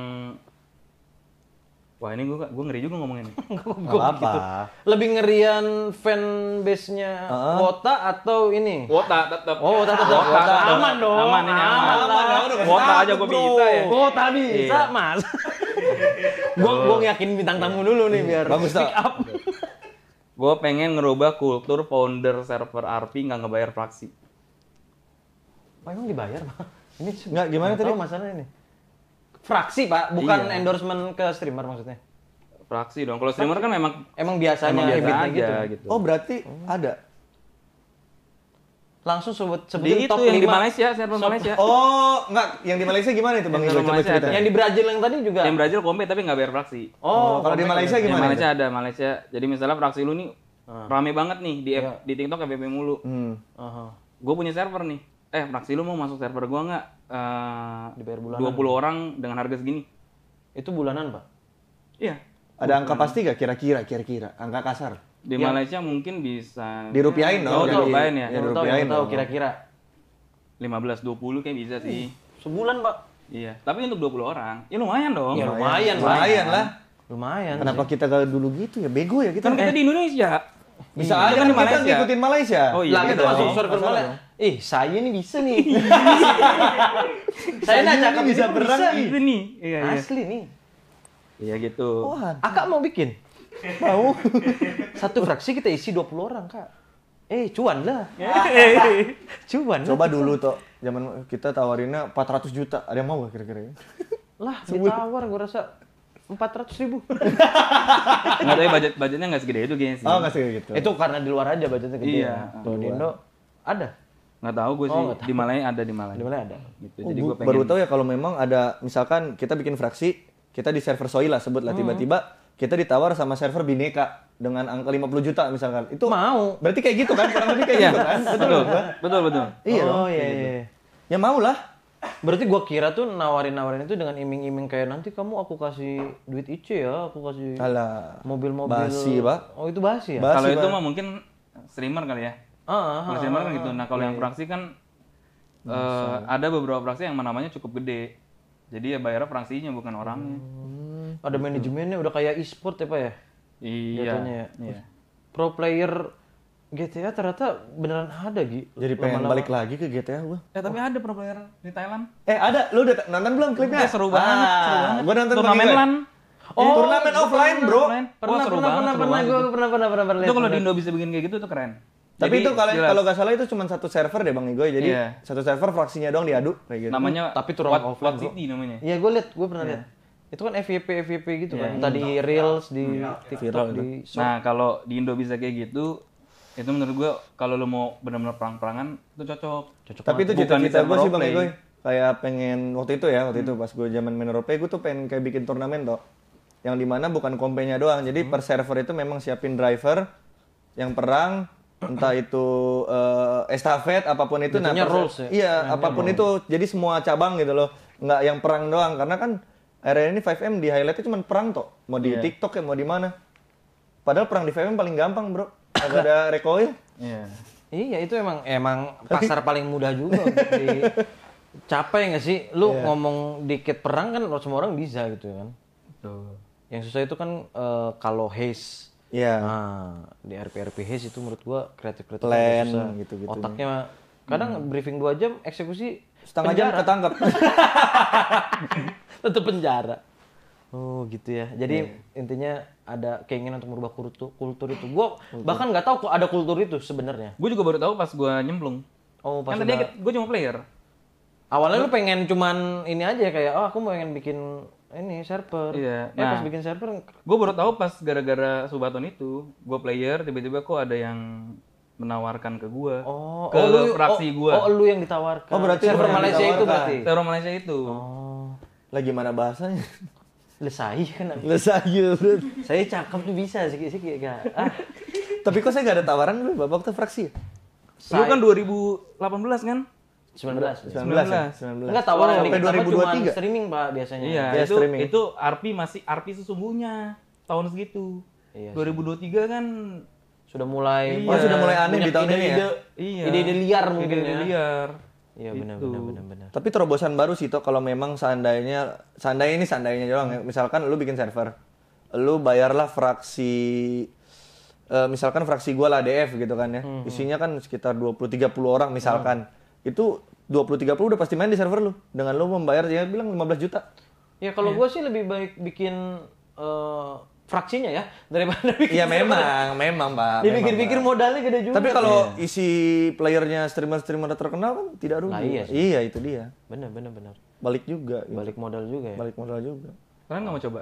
Wah ini gue gue ngeri juga ngomongin. gue apa, gitu. Lebih ngerian fan base-nya uh-huh. atau ini? kota tetap. Oh, Wota tetap. Wota, wota. aman dong. Aman ini aman. aman, aman, aman. Wota aja gue bisa ya. Wota bisa, iya. Mas. Gue gue yakin bintang tamu dulu nih iya. biar bagus speak up. gue pengen ngerubah kultur founder server RP nggak ngebayar fraksi. Pak oh, emang dibayar pak? Ini nggak gimana tadi masalah ini? Fraksi pak, bukan iya. endorsement ke streamer maksudnya? Fraksi dong. Kalau streamer kan memang emang biasanya emang biasa aja gitu. gitu. Oh berarti ada langsung sebut sebutin di top itu, 5. yang di Malaysia, server Malaysia. Oh, enggak, yang di Malaysia gimana itu Bang Ijo? Coba cerita. Yang di Brazil yang tadi juga. Yang Brazil kompe tapi nggak bayar fraksi. Oh, oh kalau di Malaysia gimana? Di Malaysia ada Malaysia. Jadi misalnya fraksi lu nih ah. rame banget nih di yeah. di TikTok FBP mulu. Hmm. Uh -huh. Gue punya server nih. Eh, fraksi lu mau masuk server gue nggak Uh, dibayar bulanan. 20 puluh orang dengan harga segini. Itu bulanan, Pak? Iya. Ada bulanan. angka pasti gak kira-kira kira-kira angka kasar? di ya. Malaysia mungkin bisa dirupiahin dong. Tahu cobain ya. ya dirupiahin tahu kira-kira 15 20 kayak bisa sih. Sebulan, Pak. Iya, tapi untuk 20 orang, ya lumayan dong. Ya lumayan, lumayan, lumayan lah. Lumayan. Kenapa sih. kita kalau dulu gitu ya? Bego ya kita. Kan kita eh. di Indonesia. Bisa iya. aja kan di Malaysia. kita ngikutin Malaysia. Oh iya. Lah kita masuk server Malaysia. Eh, saya ini bisa nih. saya nanya cakap bisa berani bisa. Iya, iya. Asli nih. Iya gitu. Wah, akak mau bikin? mau satu fraksi kita isi 20 orang kak eh cuan lah ya. cuan coba lah, dulu toh zaman kita tawarinnya 400 juta ada yang mau gak kira-kira ya? lah Sebut. ditawar gue rasa empat ratus ribu. nggak tahu budget budgetnya nggak segede itu guys. Oh nggak segede gitu. Itu karena di luar aja budgetnya gede. Iya. Tuh, nah, di Indo ada. Nggak tahu gue sih. Oh, di Malaya ada di Malaya. Di Malaya ada. Gitu. Oh, Jadi gue pengen... baru tahu ya kalau memang ada misalkan kita bikin fraksi kita di server Soila sebut lah hmm. tiba-tiba hmm kita ditawar sama server Bineka dengan angka 50 juta misalkan. Itu mau. Berarti kayak gitu kan? Kurang lebih kayak iya. gitu kan? Betul, betul, betul, betul. Iya oh, iya, iya, gitu. iya. Ya mau lah. Berarti gua kira tuh nawarin-nawarin itu dengan iming-iming kayak nanti kamu aku kasih duit IC ya, aku kasih mobil-mobil. Basi, Pak. Oh, itu basi ya? kalau itu mah mungkin streamer kali ya. Heeh. Ah, ah, ah, streamer kan gitu. Nah, kalau yang iya, fraksi kan eh, ada beberapa fraksi yang namanya cukup gede. Jadi ya bayar fraksinya bukan orangnya. Hmm ada gitu. manajemennya udah kayak e-sport ya pak ya iya ya. Iya. pro player GTA ternyata beneran ada Gi. Jadi pengen Lama -lama. balik lagi ke GTA gua. Ya tapi oh. ada pro player di Thailand. Eh ada, lu udah nonton belum klipnya? Ya, seru banget, ah, seru banget. Gua nonton turnamen ya? LAN. Oh, turnamen offline, Bro. Offline. Pernah, pernah, pernah, pernah, Gue pernah, pernah, pernah, pernah. Itu kalau di Indo bisa bikin kayak gitu itu keren. Tapi itu kalau kalau nggak salah itu cuma satu server deh Bang Igo. Ya. Jadi iya. satu server fraksinya doang diadu kayak gitu. Namanya tapi turnamen offline. What City namanya. Iya, gue liat. Gue pernah iya. liat itu kan FYP FYP gitu yeah. kan iya. entah di iya. reels di yeah. TikTok Viral, di iya. short. nah kalau di Indo bisa kayak gitu itu menurut gue kalau lo mau benar-benar perang-perangan itu cocok cocok tapi banget. itu cita-cita gue sih bang Ego kayak pengen waktu itu ya waktu hmm. itu pas gue zaman main roleplay gue tuh pengen kayak bikin turnamen toh yang dimana bukan kompenya doang jadi hmm. per server itu memang siapin driver yang perang entah itu uh, estafet apapun itu nah rules, ya? iya nah, apapun itu jadi semua cabang gitu loh nggak yang perang doang karena kan RRI ini 5M di highlightnya cuma perang toh mau di yeah. TikTok ya mau di mana padahal perang di 5M paling gampang bro agak ada recoil yeah. iya itu emang emang pasar paling mudah juga di capek nggak sih lu yeah. ngomong dikit perang kan lo semua orang bisa gitu ya kan Betul. yang susah itu kan uh, kalau haze Iya. Yeah. Nah, di RP-RP haze itu menurut gua kreatif kreatif plan gitu gitu. Otaknya hmm. kadang hmm. briefing dua jam eksekusi setengah penjara. jam ketangkep tetap penjara oh gitu ya jadi yeah. intinya ada keinginan untuk merubah kultur kultur itu gue bahkan nggak tahu kok ada kultur itu sebenarnya gue juga baru tahu pas gue nyemplung oh pas kan gue cuma player awalnya lu pengen cuman ini aja kayak oh aku mau pengen bikin ini server. Iya. Eh, nah, pas bikin server, gue baru tahu pas gara-gara Subaton itu, gue player tiba-tiba kok ada yang menawarkan ke gua oh, ke oh, fraksi oh, gua oh lu yang ditawarkan oh berarti server Malaysia itu berarti server Malaysia itu oh lagi mana bahasanya lesai kan lesai bro saya cakep tuh bisa sih sih kayak ah. tapi kok saya gak ada tawaran lu bapak tuh fraksi ya lu kan 2018 kan 19 19 19, ya? enggak tawaran oh, sampai 2023 streaming pak biasanya iya ya, itu, streaming. itu RP masih RP sesungguhnya tahun segitu iya, 2023 sih. kan sudah mulai iya, oh, sudah mulai aneh di tahun ini ya. Iya. Ide-ide liar mungkin ide, ya. liar. Iya gitu. benar benar benar benar. Tapi terobosan baru sih toh kalau memang seandainya seandainya ini seandainya doang ya. Misalkan lu bikin server. Lu bayarlah fraksi uh, misalkan fraksi gua lah DF gitu kan ya. Hmm. hmm. Isinya kan sekitar 20 30 orang misalkan. Hmm. Itu 20 30 udah pasti main di server lu dengan lu membayar ya bilang 15 juta. Ya kalau yeah. gua sih lebih baik bikin eh, fraksinya ya daripada Iya memang, memang Pak. Dipikir-pikir modalnya gede juga. Tapi kalau iya. isi playernya streamer-streamer terkenal kan tidak rugi. Nah, iya, iya itu dia. Benar, benar, benar. Balik juga. Gitu. Balik modal juga ya. Balik modal juga. Kalian nggak mau coba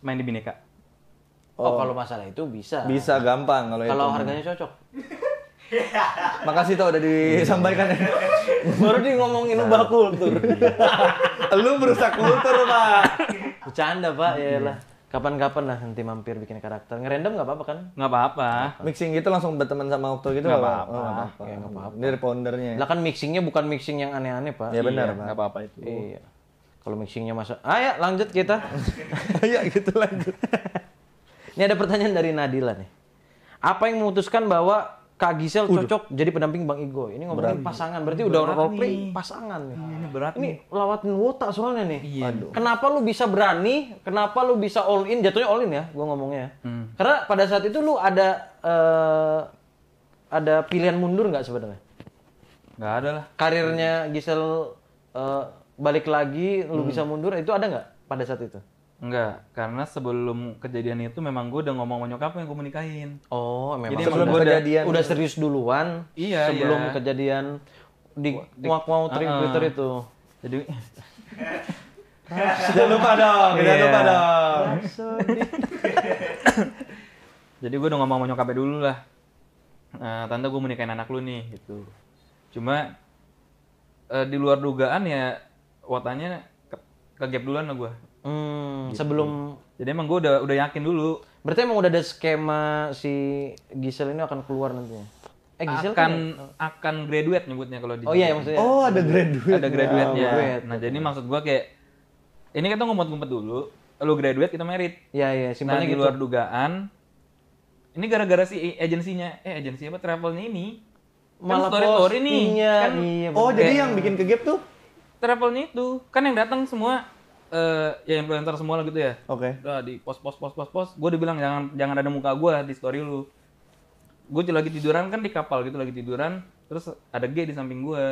main di Bineka? Oh, oh kalau masalah itu bisa. Bisa gampang kalau Kalau harganya cocok. Makasih tuh udah disampaikan. Baru di ngomongin ubah kultur. Lu merusak kultur, Pak. Bercanda, Pak. Ya, lah. Kapan-kapan lah nanti mampir bikin karakter. ngerandom nggak apa-apa kan? Nggak apa-apa. Mixing gitu langsung berteman sama waktu gitu nggak apa-apa. Oh, nggak apa-apa. Ya, apa-apa. Dari foundernya. Lah kan mixingnya bukan mixing yang aneh-aneh pak. Ya benar iya, pak. Nggak apa-apa itu. Iya. Kalau mixingnya masa, ah ya lanjut kita. Iya gitu lanjut. Ini ada pertanyaan dari Nadila nih. Apa yang memutuskan bahwa Kak Gisel cocok jadi pendamping Bang Igo. Ini ngomongin berat pasangan, berarti berat udah role play pasangan nih. Ini berat ini nih. lawatin wota soalnya nih. Iya. Kenapa lu bisa berani? Kenapa lu bisa all in? Jatuhnya all in ya, gue ngomongnya. Ya. Hmm. Karena pada saat itu lu ada uh, ada pilihan mundur nggak sebenarnya? Nggak ada lah. Karirnya Gisel uh, balik lagi, lu hmm. bisa mundur, itu ada nggak pada saat itu? Enggak, karena sebelum kejadian itu memang gue udah ngomong sama yang gue menikahin. Oh, memang Jadi sebelum gue kejadian udah serius duluan. Iya, Sebelum iya. kejadian di kuak mau trik uh, Twitter itu. Jadi Jangan lupa dong, jangan yeah. lupa dong. Jadi gue udah ngomong sama nyokapnya dulu lah. Nah, tante gue menikahin anak lu nih gitu. Cuma uh, di luar dugaan ya watanya ke, ke duluan lah gue Hmm, gitu. sebelum jadi emang gue udah udah yakin dulu. Berarti emang udah ada skema si Gisel ini akan keluar nantinya. Eh Gisel kan akan kan? akan graduate nyebutnya kalau di Oh iya maksudnya. Oh ada graduate. Ada graduate ya. Oh, graduate. Nah, jadi maksud gue kayak ini kita ngumpet-ngumpet dulu, lu graduate kita merit. Iya iya, simpelnya nah, di gitu. luar dugaan. Ini gara-gara si agensinya, eh agensi apa travelnya ini kan malah kan story story nih. kan, iya, oh jadi yang bikin ke gap tuh travelnya itu kan yang datang semua uh, ya influencer semua lah gitu ya. Oke. Okay. Udah di post post post post post. Gue dibilang jangan jangan ada muka gue di story lu. Gue lagi tiduran kan di kapal gitu lagi tiduran. Terus ada G di samping gue.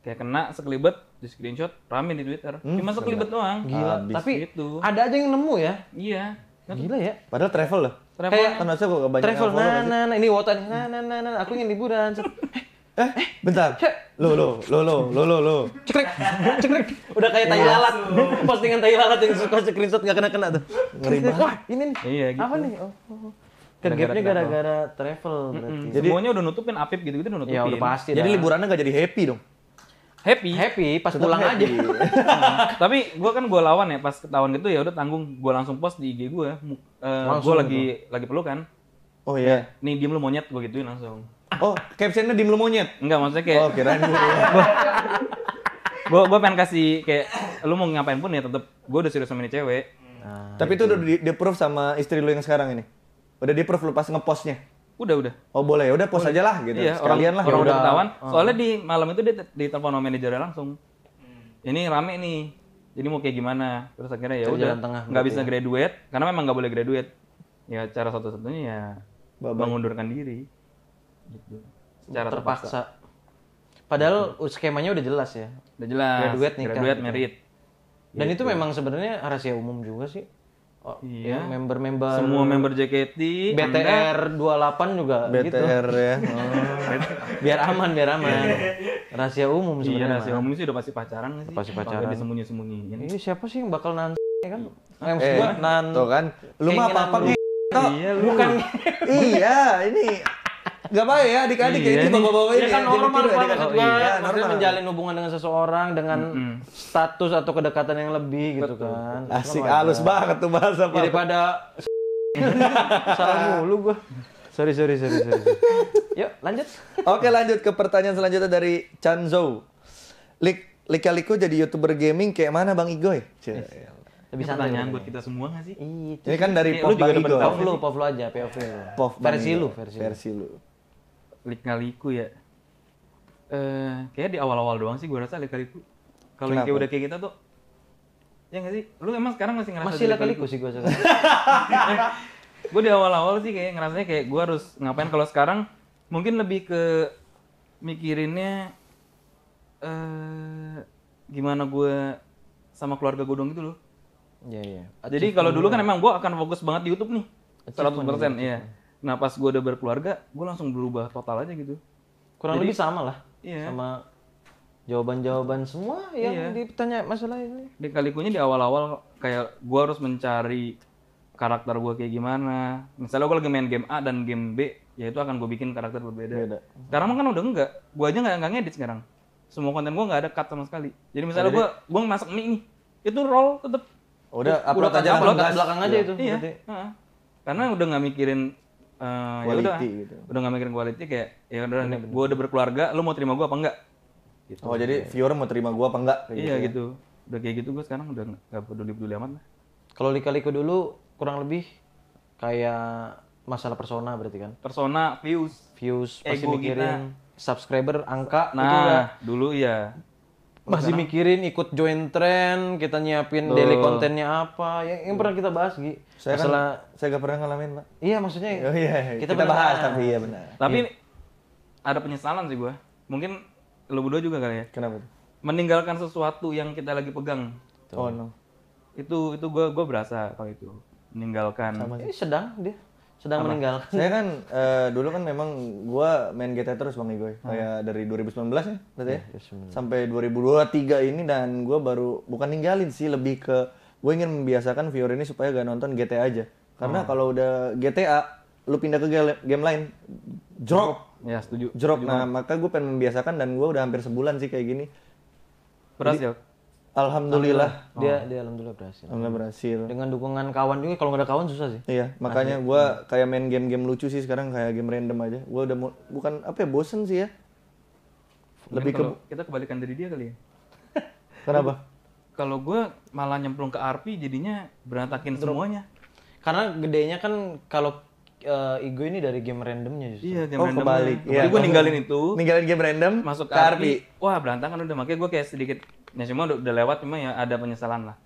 Kayak kena sekelibet di screenshot rame di Twitter. Hmm, Cuma sekelibet doang. Gila. Ah, Abis. Tapi itu. Ada aja yang nemu ya. Iya. Nah, Gila ya. Padahal travel loh. Travel. Kayak, kan Travel. Nah, nah, nah, nah, ini wotan. Nah, nah, nah, nah, nah, aku ingin liburan. Eh, eh, bentar. Lo lo lo lo lo lo lo. Cekrek. Cekrek. Udah kayak tai iya. lalat. Postingan tai lalat yang suka screenshot gak kena-kena tuh. Ngeri banget. Wah, ini nih. Iya, gitu. Apa nih? Oh. oh. oh. Kegapnya kan gara-gara travel berarti. Jadi, Semuanya udah nutupin Apip gitu-gitu udah nutupin. Ya udah pasti. Jadi dah. liburannya gak jadi happy dong. Happy. Happy pas pulang aja. tapi gua kan gua lawan ya pas ketahuan gitu ya udah tanggung gua langsung post di IG gua. ya gue eh, gua lagi lagi pelukan. Oh iya. Nih diem lu monyet gua gituin langsung. Oh, captionnya di monyet? Enggak, maksudnya kayak... Oh, kirain gue. gue gue pengen kasih kayak lu mau ngapain pun ya tetep gue udah serius sama ini cewek nah, tapi itu, itu udah di, di proof sama istri lu yang sekarang ini udah di proof lu pas ngepostnya udah udah oh boleh ya udah post boleh. aja lah gitu iya, sekalian orang, lah orang udah ketahuan oh. soalnya di malam itu dia ditelepon sama manajernya langsung hmm. ini rame nih jadi mau kayak gimana terus akhirnya ya udah nggak bisa ya. graduate karena memang nggak boleh graduate ya cara satu-satunya ya Bapak. mengundurkan diri Gitu. terpaksa. terpaksa. Padahal hmm. skemanya udah jelas ya. Udah jelas. Graduate nikah. Graduate gitu. merit. Dan gitu. itu memang sebenarnya rahasia umum juga sih. Oh, iya. Member-member semua member JKT, BTR anda, 28 juga BTR gitu. ya. biar aman, biar aman. Iya. Rahasia umum sih. Iya, rahasia umum sih udah pasti pacaran sih. pasti pacaran. Udah sembunyi. sembunyi Ini iya, siapa sih yang bakal nanti? Ya kan? Eh, eh, nan. Tuh kan. Lu mah apa-apa gitu. Iya, lu. kan. iya, ini Gak apa ya adik-adik ya, iya, ya itu bapak-bapak ini. Kan ya kan normal kan maksud oh, gua. Iya, normal. menjalin hubungan dengan seseorang dengan mm -hmm. status atau kedekatan yang lebih gitu Betul. kan. Asik halus banget tuh bahasa Pak. Daripada salah mulu gue, Sorry, sorry, sorry, sorry. Yuk, lanjut. Oke, lanjut ke pertanyaan selanjutnya dari Chan Zhou. Lik Lika-liku jadi youtuber gaming kayak mana Bang Igoy? Yes. Lebih santai. Pertanyaan buat kita semua gak sih? Iya. Ini kan dari Pov Bang Igoy. Pov lu, Pov lu aja, POV. Versi lu, versi lu lik ngaliku ya eh kayaknya di awal-awal doang sih gue rasa lik kalau yang kayak udah kayak kita gitu tuh ya nggak sih lu emang sekarang masih ngerasa masih lik sih gue sekarang gue di awal-awal sih kayak ngerasanya kayak gue harus ngapain kalau sekarang mungkin lebih ke mikirinnya eh gimana gue sama keluarga gue dong gitu loh. Iya, yeah, iya. Jadi kalau dulu kan emang gue akan fokus banget di YouTube nih. 100% ya, iya. Nah pas gue udah berkeluarga, gue langsung berubah total aja gitu. Kurang Jadi, lebih sama lah. Iya. Sama jawaban-jawaban semua yang iya. ditanya masalah ini. Di kalikunya di awal-awal kayak gue harus mencari karakter gue kayak gimana. Misalnya gue lagi main game A dan game B, ya itu akan gue bikin karakter berbeda. Beda. Sekarang kan udah enggak. Gue aja nggak nggak ngedit sekarang. Semua konten gue nggak ada cut sama sekali. Jadi misalnya gue oh, gue masak mie nih, itu roll tetep. Udah upload aja upload belakang aja iya. itu. Iya. Karena udah nggak mikirin uh, ya udah gitu. udah gak mikirin quality kayak ya udah iya, gue udah berkeluarga lo mau terima gue apa enggak gitu. oh jadi viewer mau terima gue apa enggak kayak iya gitu, ya? Gitu. udah kayak gitu gue sekarang udah gak peduli peduli amat lah kalau lika-liku dulu kurang lebih kayak masalah persona berarti kan persona views views pasti mikirin subscriber angka nah itu dulu ya masih mikirin ikut join trend kita nyiapin Tuh. daily kontennya apa yang, yang pernah kita bahas Gi saya kan- masalah kan, saya gak pernah ngalamin pak iya maksudnya oh, iya. iya. kita, kita bahas bahas, tapi iya benar tapi iya. ada penyesalan sih gue mungkin lo berdua juga kali ya kenapa meninggalkan sesuatu yang kita lagi pegang Tuh. oh no itu itu gue gue berasa kalau itu meninggalkan ini sedang dia sedang Apa? meninggalkan. Saya kan uh, dulu kan memang gue main GTA terus bang Igoy, hmm. kayak dari 2019 ya, berarti ya, ya sampai 2023 ini dan gue baru bukan ninggalin sih, lebih ke gue ingin membiasakan viewer ini supaya gak nonton GTA aja, karena hmm. kalau udah GTA lu pindah ke game lain drop ya setuju drop nah maka gue pengen membiasakan dan gue udah hampir sebulan sih kayak gini berhasil Jadi, Alhamdulillah. Dia oh. dia alhamdulillah berhasil. Alhamdulillah berhasil. Dengan dukungan kawan juga kalau nggak ada kawan susah sih. Iya, makanya gue hmm. kayak main game-game lucu sih sekarang kayak game random aja. Gue udah mau, bukan apa ya bosen sih ya. Lebih ke kita kebalikan dari dia kali ya. Kenapa? Kalau gue malah nyemplung ke RP jadinya berantakin Drop. semuanya. Karena gedenya kan kalau uh, Igo ini dari game randomnya justru. Iya, game oh, random. kebalik. Jadi iya. gue ninggalin itu. Ninggalin game random, masuk ke RP. RP. Wah, berantakan udah. Makanya gue kayak sedikit ya semua udah, udah lewat cuma ya ada penyesalan lah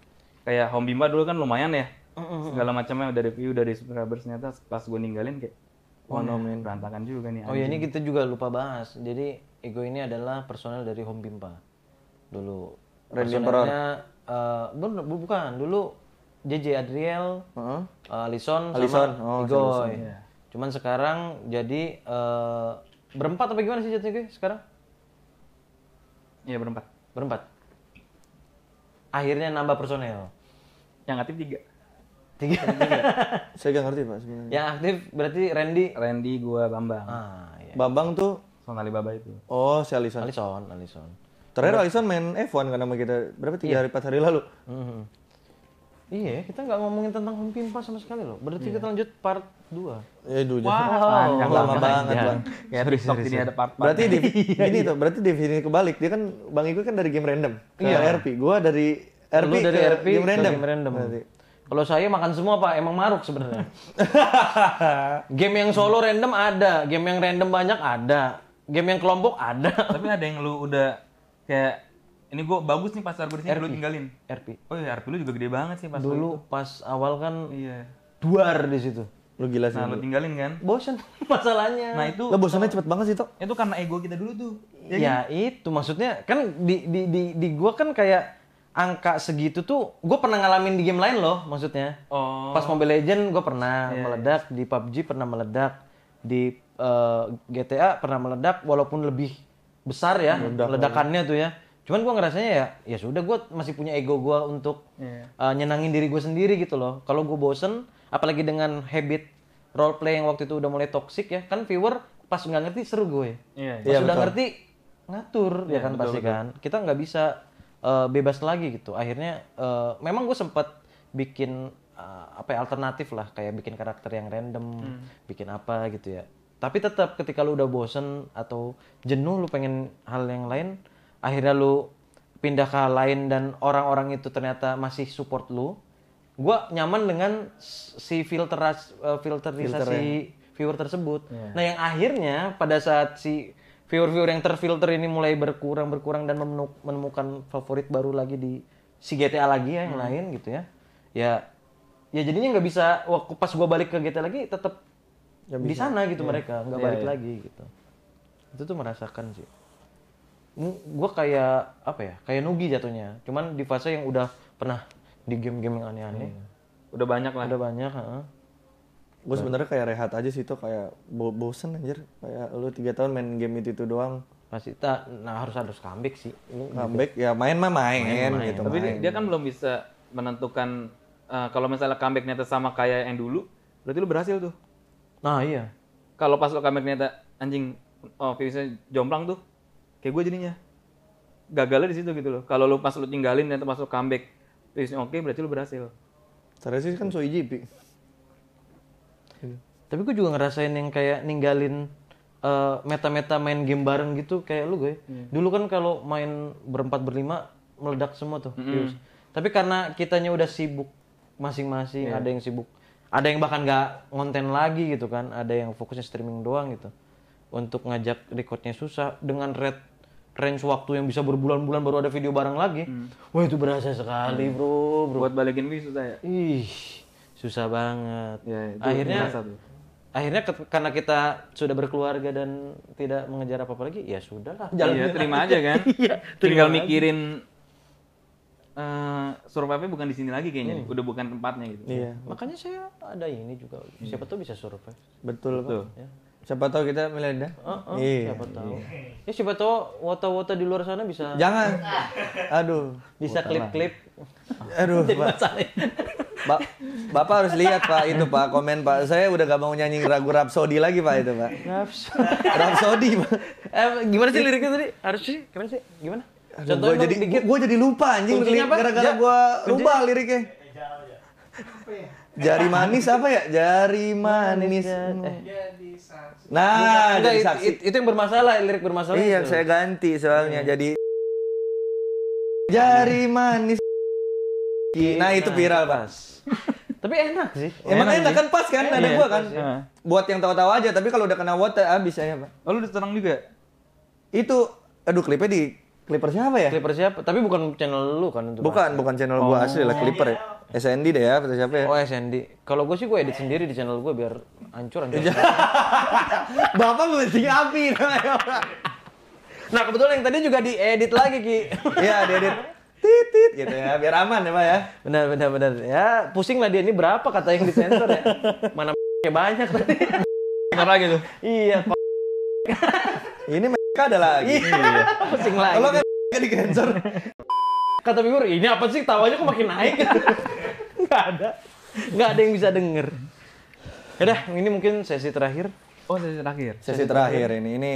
kayak home bimba dulu kan lumayan ya mm, mm, mm. segala macamnya dari view dari subscriber ternyata pas gue ninggalin kayak oh, no berantakan juga nih oh ya ini kita juga lupa bahas jadi ego ini adalah personal dari home bimba dulu personalnya uh, eh, bu, bu, bukan dulu JJ Adriel uh-huh. uh, eh, Lison Alison. sama oh, Igoy iya. cuman sekarang jadi uh, berempat apa gimana sih jatuhnya sekarang Iya berempat berempat akhirnya nambah personel yang aktif tiga tiga saya gak ngerti pak sebenarnya yang aktif berarti Randy Randy gue Bambang ah, iya. Bambang tuh Son Alibaba itu oh si Alison Alison Alison terakhir Alison main F1 kan nama kita berapa tiga iya. hari empat hari lalu mm -hmm. Iya, kita nggak ngomongin tentang Pimpa sama sekali loh. Berarti iya. kita lanjut part 2. Eh, dua Wow, panjang lama, lama banget, Bang. Ya, terus ini ada part, part Berarti di, iya, iya. ini tuh, berarti definisi kebalik. Dia kan Bang Igu kan dari game random ke iya. RP. Gua dari RP Lu dari ke RP game random. game random. Berarti. Kalau saya makan semua Pak, emang maruk sebenarnya. game yang solo random ada, game yang random banyak ada, game yang kelompok ada. Tapi ada yang lu udah kayak ini gue bagus nih pasar gue di sini lu tinggalin RP oh iya RP lu juga gede banget sih pas dulu itu. pas awal kan iya duar di situ lu gila sih nah lu tinggalin kan bosan masalahnya nah itu lo bosannya cepet banget sih tuh itu karena ego kita dulu tuh ya, ya kan? itu maksudnya kan di di di di gua kan kayak angka segitu tuh gue pernah ngalamin di game lain loh maksudnya oh. pas Mobile Legend gue pernah yeah. Iya. meledak di PUBG pernah meledak di uh, eh, GTA pernah meledak walaupun lebih besar ya meledak meledakannya tuh ya cuman gue ngerasanya ya ya sudah gue masih punya ego gue untuk yeah. uh, nyenangin diri gue sendiri gitu loh kalau gue bosen apalagi dengan habit role play yang waktu itu udah mulai toxic ya kan viewer pas nggak ngerti seru gue ya yeah. pas yeah, udah ngerti ngatur yeah, ya iya, kan betul, pasti betul. kan kita nggak bisa uh, bebas lagi gitu akhirnya uh, memang gue sempat bikin uh, apa ya, alternatif lah kayak bikin karakter yang random mm. bikin apa gitu ya tapi tetap ketika lu udah bosen atau jenuh lu pengen hal yang lain akhirnya lu pindah ke lain dan orang-orang itu ternyata masih support lu gue nyaman dengan si eh, filter uh, filterisasi Filternya. viewer tersebut yeah. nah yang akhirnya pada saat si viewer-viewer yang terfilter ini mulai berkurang berkurang dan menemukan favorit baru lagi di si GTA lagi ya yang hmm. lain gitu ya ya ya jadinya nggak bisa waktu pas gue balik ke GTA lagi tetap di sana gitu yeah. mereka nggak yeah, balik yeah. lagi gitu itu tuh merasakan sih gue kayak apa ya kayak nugi jatuhnya cuman di fase yang udah pernah di game-game yang aneh-aneh hmm. udah banyak lah udah banyak gue sebenarnya kayak rehat aja sih tuh kayak bo bosen anjir kayak lu tiga tahun main game itu itu doang masih tak nah harus harus comeback sih gitu. comeback ya main mah main, main, main. gitu tapi main. dia kan belum bisa menentukan uh, kalau misalnya comebacknya sama kayak yang dulu berarti lu berhasil tuh nah iya kalau pas lo comebacknya anjing oh bisa jomplang tuh kayak gue jadinya gagalnya di situ gitu loh kalau lo pas lu tinggalin dan termasuk comeback terusnya oke okay, berarti lo berhasil sih kan gitu. so pi gitu. tapi gue juga ngerasain yang kayak ninggalin meta eh, meta-meta main game bareng gitu kayak lu gue hmm. Iya. dulu kan kalau main berempat berlima meledak semua tuh mm -hmm. tapi karena kitanya udah sibuk masing-masing yeah. ada yang sibuk ada yang bahkan nggak ngonten lagi gitu kan ada yang fokusnya streaming doang gitu untuk ngajak recordnya susah dengan red range waktu yang bisa berbulan-bulan baru ada video bareng lagi. Hmm. Wah itu berasa sekali hmm. bro, bro. Buat balikin gue susah ya. Ih susah banget. Ya, itu akhirnya tuh. akhirnya ke, karena kita sudah berkeluarga dan tidak mengejar apa apa lagi, ya sudahlah. Iya, Jalan ya, terima aja, kan. kan. iya, Tinggal aja. mikirin uh, eh, survei bukan di sini lagi kayaknya, hmm. udah bukan tempatnya gitu. Iya. Makanya saya ada ini juga. Hmm. Siapa tuh bisa survei. Betul, Betul. Pak. Ya Siapa tahu kita miliarder. Uh, uh, iya. Siapa tahu. Iya. Ya siapa tahu wota-wota di luar sana bisa. Jangan. Aduh. Bisa klip-klip. Aduh, Pak. Ba Bapak harus lihat Pak itu Pak komen Pak. Saya udah gak mau nyanyi ragu Rapsodi lagi Pak itu Pak. Rapsodi. Pak. Eh, gimana sih liriknya tadi? Harus sih? Gimana sih? Gimana? Contoh gue jadi gue jadi lupa anjing gara-gara gue rubah liriknya. Apa ya? Jari manis apa ya? Jari manis. Jari. Eh. Iya, nah, jadi it, saksi. It, itu yang bermasalah, lirik bermasalah. Iya, itu. saya ganti soalnya hmm. jadi Jari manis. Iya. Nah, itu viral, Mas. tapi enak sih. Emang enak, enak kan pas kan enak, ada gua kan. Buat yang tahu-tahu aja, tapi kalau udah kena water abis saya, Pak. Lalu oh, diterang juga. Itu aduh klipnya di Clipper siapa ya? Clipper siapa? Tapi bukan channel lu kan untuk Bukan, bahasa. bukan channel oh. gua asli lah Clipper ya. SND deh ya, atau siapa ya? Oh, SND. Kalau gua sih gua edit sendiri di channel gua biar hancur hancur. Iya. Bapak memancing api Nah, kebetulan yang tadi juga diedit lagi, Ki. Iya, diedit. Titit gitu ya, biar aman ya, Pak ya. Benar, benar, benar. Ya, pusing lah dia ini berapa kata yang disensor ya. Mana banyak tadi. Kenapa gitu? Iya, Pak ini mereka ada lagi. Iya, pusing lagi. Kalau kan di cancer. Kata Bimur, ini apa sih tawanya kok makin naik? nggak ada. nggak ada yang bisa denger. Yaudah, ini mungkin sesi terakhir. Oh, sesi terakhir. Sesi, sesi terakhir. terakhir ini. Ini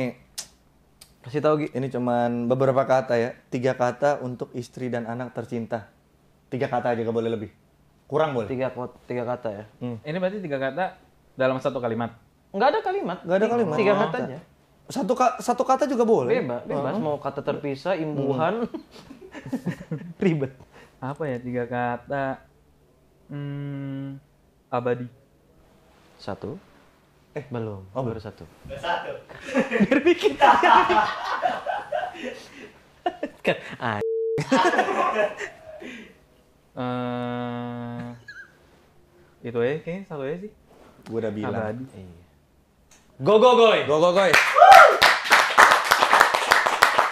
kasih tahu Ini cuman beberapa kata ya. Tiga kata untuk istri dan anak tercinta. Tiga kata aja gak boleh lebih. Kurang boleh. Tiga tiga kata ya. Hmm. Ini berarti tiga kata dalam satu kalimat. Enggak ada kalimat. Enggak ada kalimat. Tiga katanya aja satu ka, satu kata juga boleh bebas bebas uh mau kata terpisah hmm. imbuhan hmm. ribet apa ya tiga kata hmm, abadi satu eh belum oh, baru satu baru satu biar bikin kan ah uh, itu ya kayaknya satu ya sih gue udah bilang go iya. go go goy go go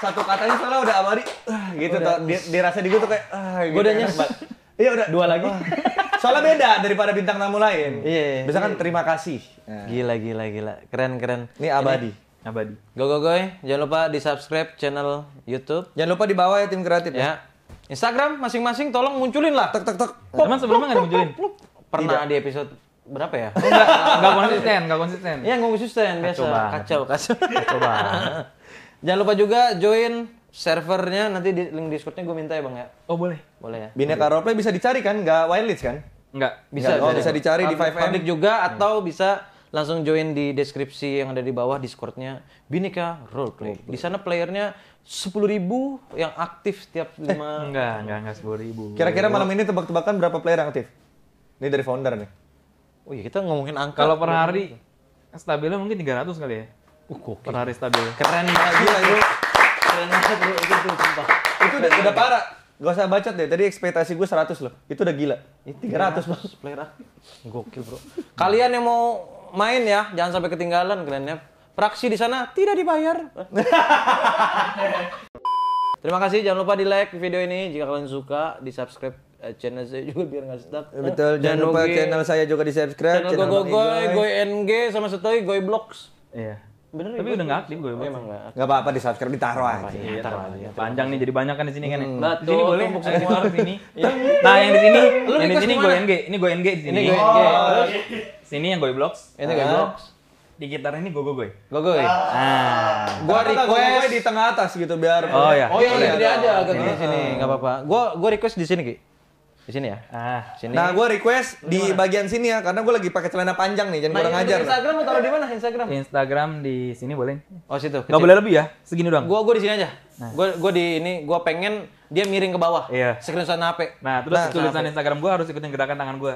satu katanya soalnya udah abadi ah, gitu udah. tuh dia, rasa di gue tuh kayak ah, gitu gue udah ya. nyes iya udah dua lagi ah. soalnya beda daripada bintang tamu lain iya, iya. misalkan iya. terima kasih nah. gila gila gila keren keren ini abadi abadi go go go jangan lupa di subscribe channel YouTube jangan lupa di bawah ya tim kreatif ya, ya. Instagram masing-masing tolong munculin lah. Tek tek tek. Emang sebelumnya nggak munculin Pernah Tidak. di episode berapa ya? Enggak, oh, enggak konsisten, enggak konsisten. Iya, enggak konsisten biasa. Kacau, kacau. Kacau banget. Jangan lupa juga join servernya nanti di link Discordnya gue minta ya bang ya. Oh boleh. Boleh ya. Bineka Roleplay bisa dicari kan? Gak wireless kan? Enggak. Bisa. Enggak. oh bisa, dicari di 5M. Public juga hmm. atau bisa langsung join di deskripsi yang ada di bawah Discordnya Bineka Roleplay. Di sana playernya sepuluh ribu yang aktif setiap eh. lima. Eh, enggak, enggak, enggak sepuluh ribu. Kira-kira malam ini tebak-tebakan berapa player yang aktif? Ini dari founder nih. Oh iya kita ngomongin angka. Kalau per hari stabilnya mungkin 300 kali ya. Uh, gokil. Per hari stabil. Keren banget gila itu. Keren banget bro, itu tuh sumpah. Itu udah, udah parah. Gak usah bacot deh, tadi ekspektasi gue 100 loh. Itu udah gila. Ini 300, 300 bro. Player Gokil bro. Kalian yang mau main ya, jangan sampai ketinggalan kalian ya. Praksi di sana tidak dibayar. Terima kasih, jangan lupa di like video ini jika kalian suka, di subscribe eh, channel saya juga biar nggak stuck. Eh, betul, jangan, jangan lupa channel saya juga di subscribe. Channel, channel goi Goy NG, sama Setoy, Goy blocks. Iya. Bener, tapi iya, udah nggak iya. aktif gue emang nggak nggak apa-apa di subscribe ditaruh aja, ya, taruh aja. Iya. panjang nih jadi banyak kan di sini kan ya. hmm. di sini boleh buka semua di sini nah yang di sini yang di sini gue NG ini gue NG di sini ini gue NG sini yang gue blocks ini gue blocks di gitar ini gue gue gue gue gue ah gue request di tengah atas gitu biar oh ya oh iya ini aja agak di sini nggak apa-apa gue gue request di sini ki di sini ya? Ah, sini. Nah, gue request di, di bagian sini ya, karena gue lagi pakai celana panjang nih, jangan nah, kurang ajar. Instagram mau taruh di mana? Instagram. Instagram di sini boleh. Oh, situ. Kecil. Gak boleh lebih ya? Segini doang. Gue gue di sini aja. Nah. Gue gue di ini, gue pengen dia miring ke bawah. Iya. Screenshot HP. Nah, terus nah, tulisan nape. Instagram gue harus ikutin gerakan tangan gue.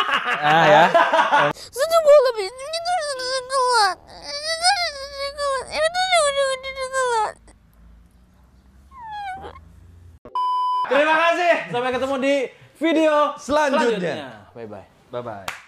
ah ya. Sudah gue lebih itu sekolah. Terima kasih. Sampai ketemu di video selanjutnya. Bye bye. Bye bye.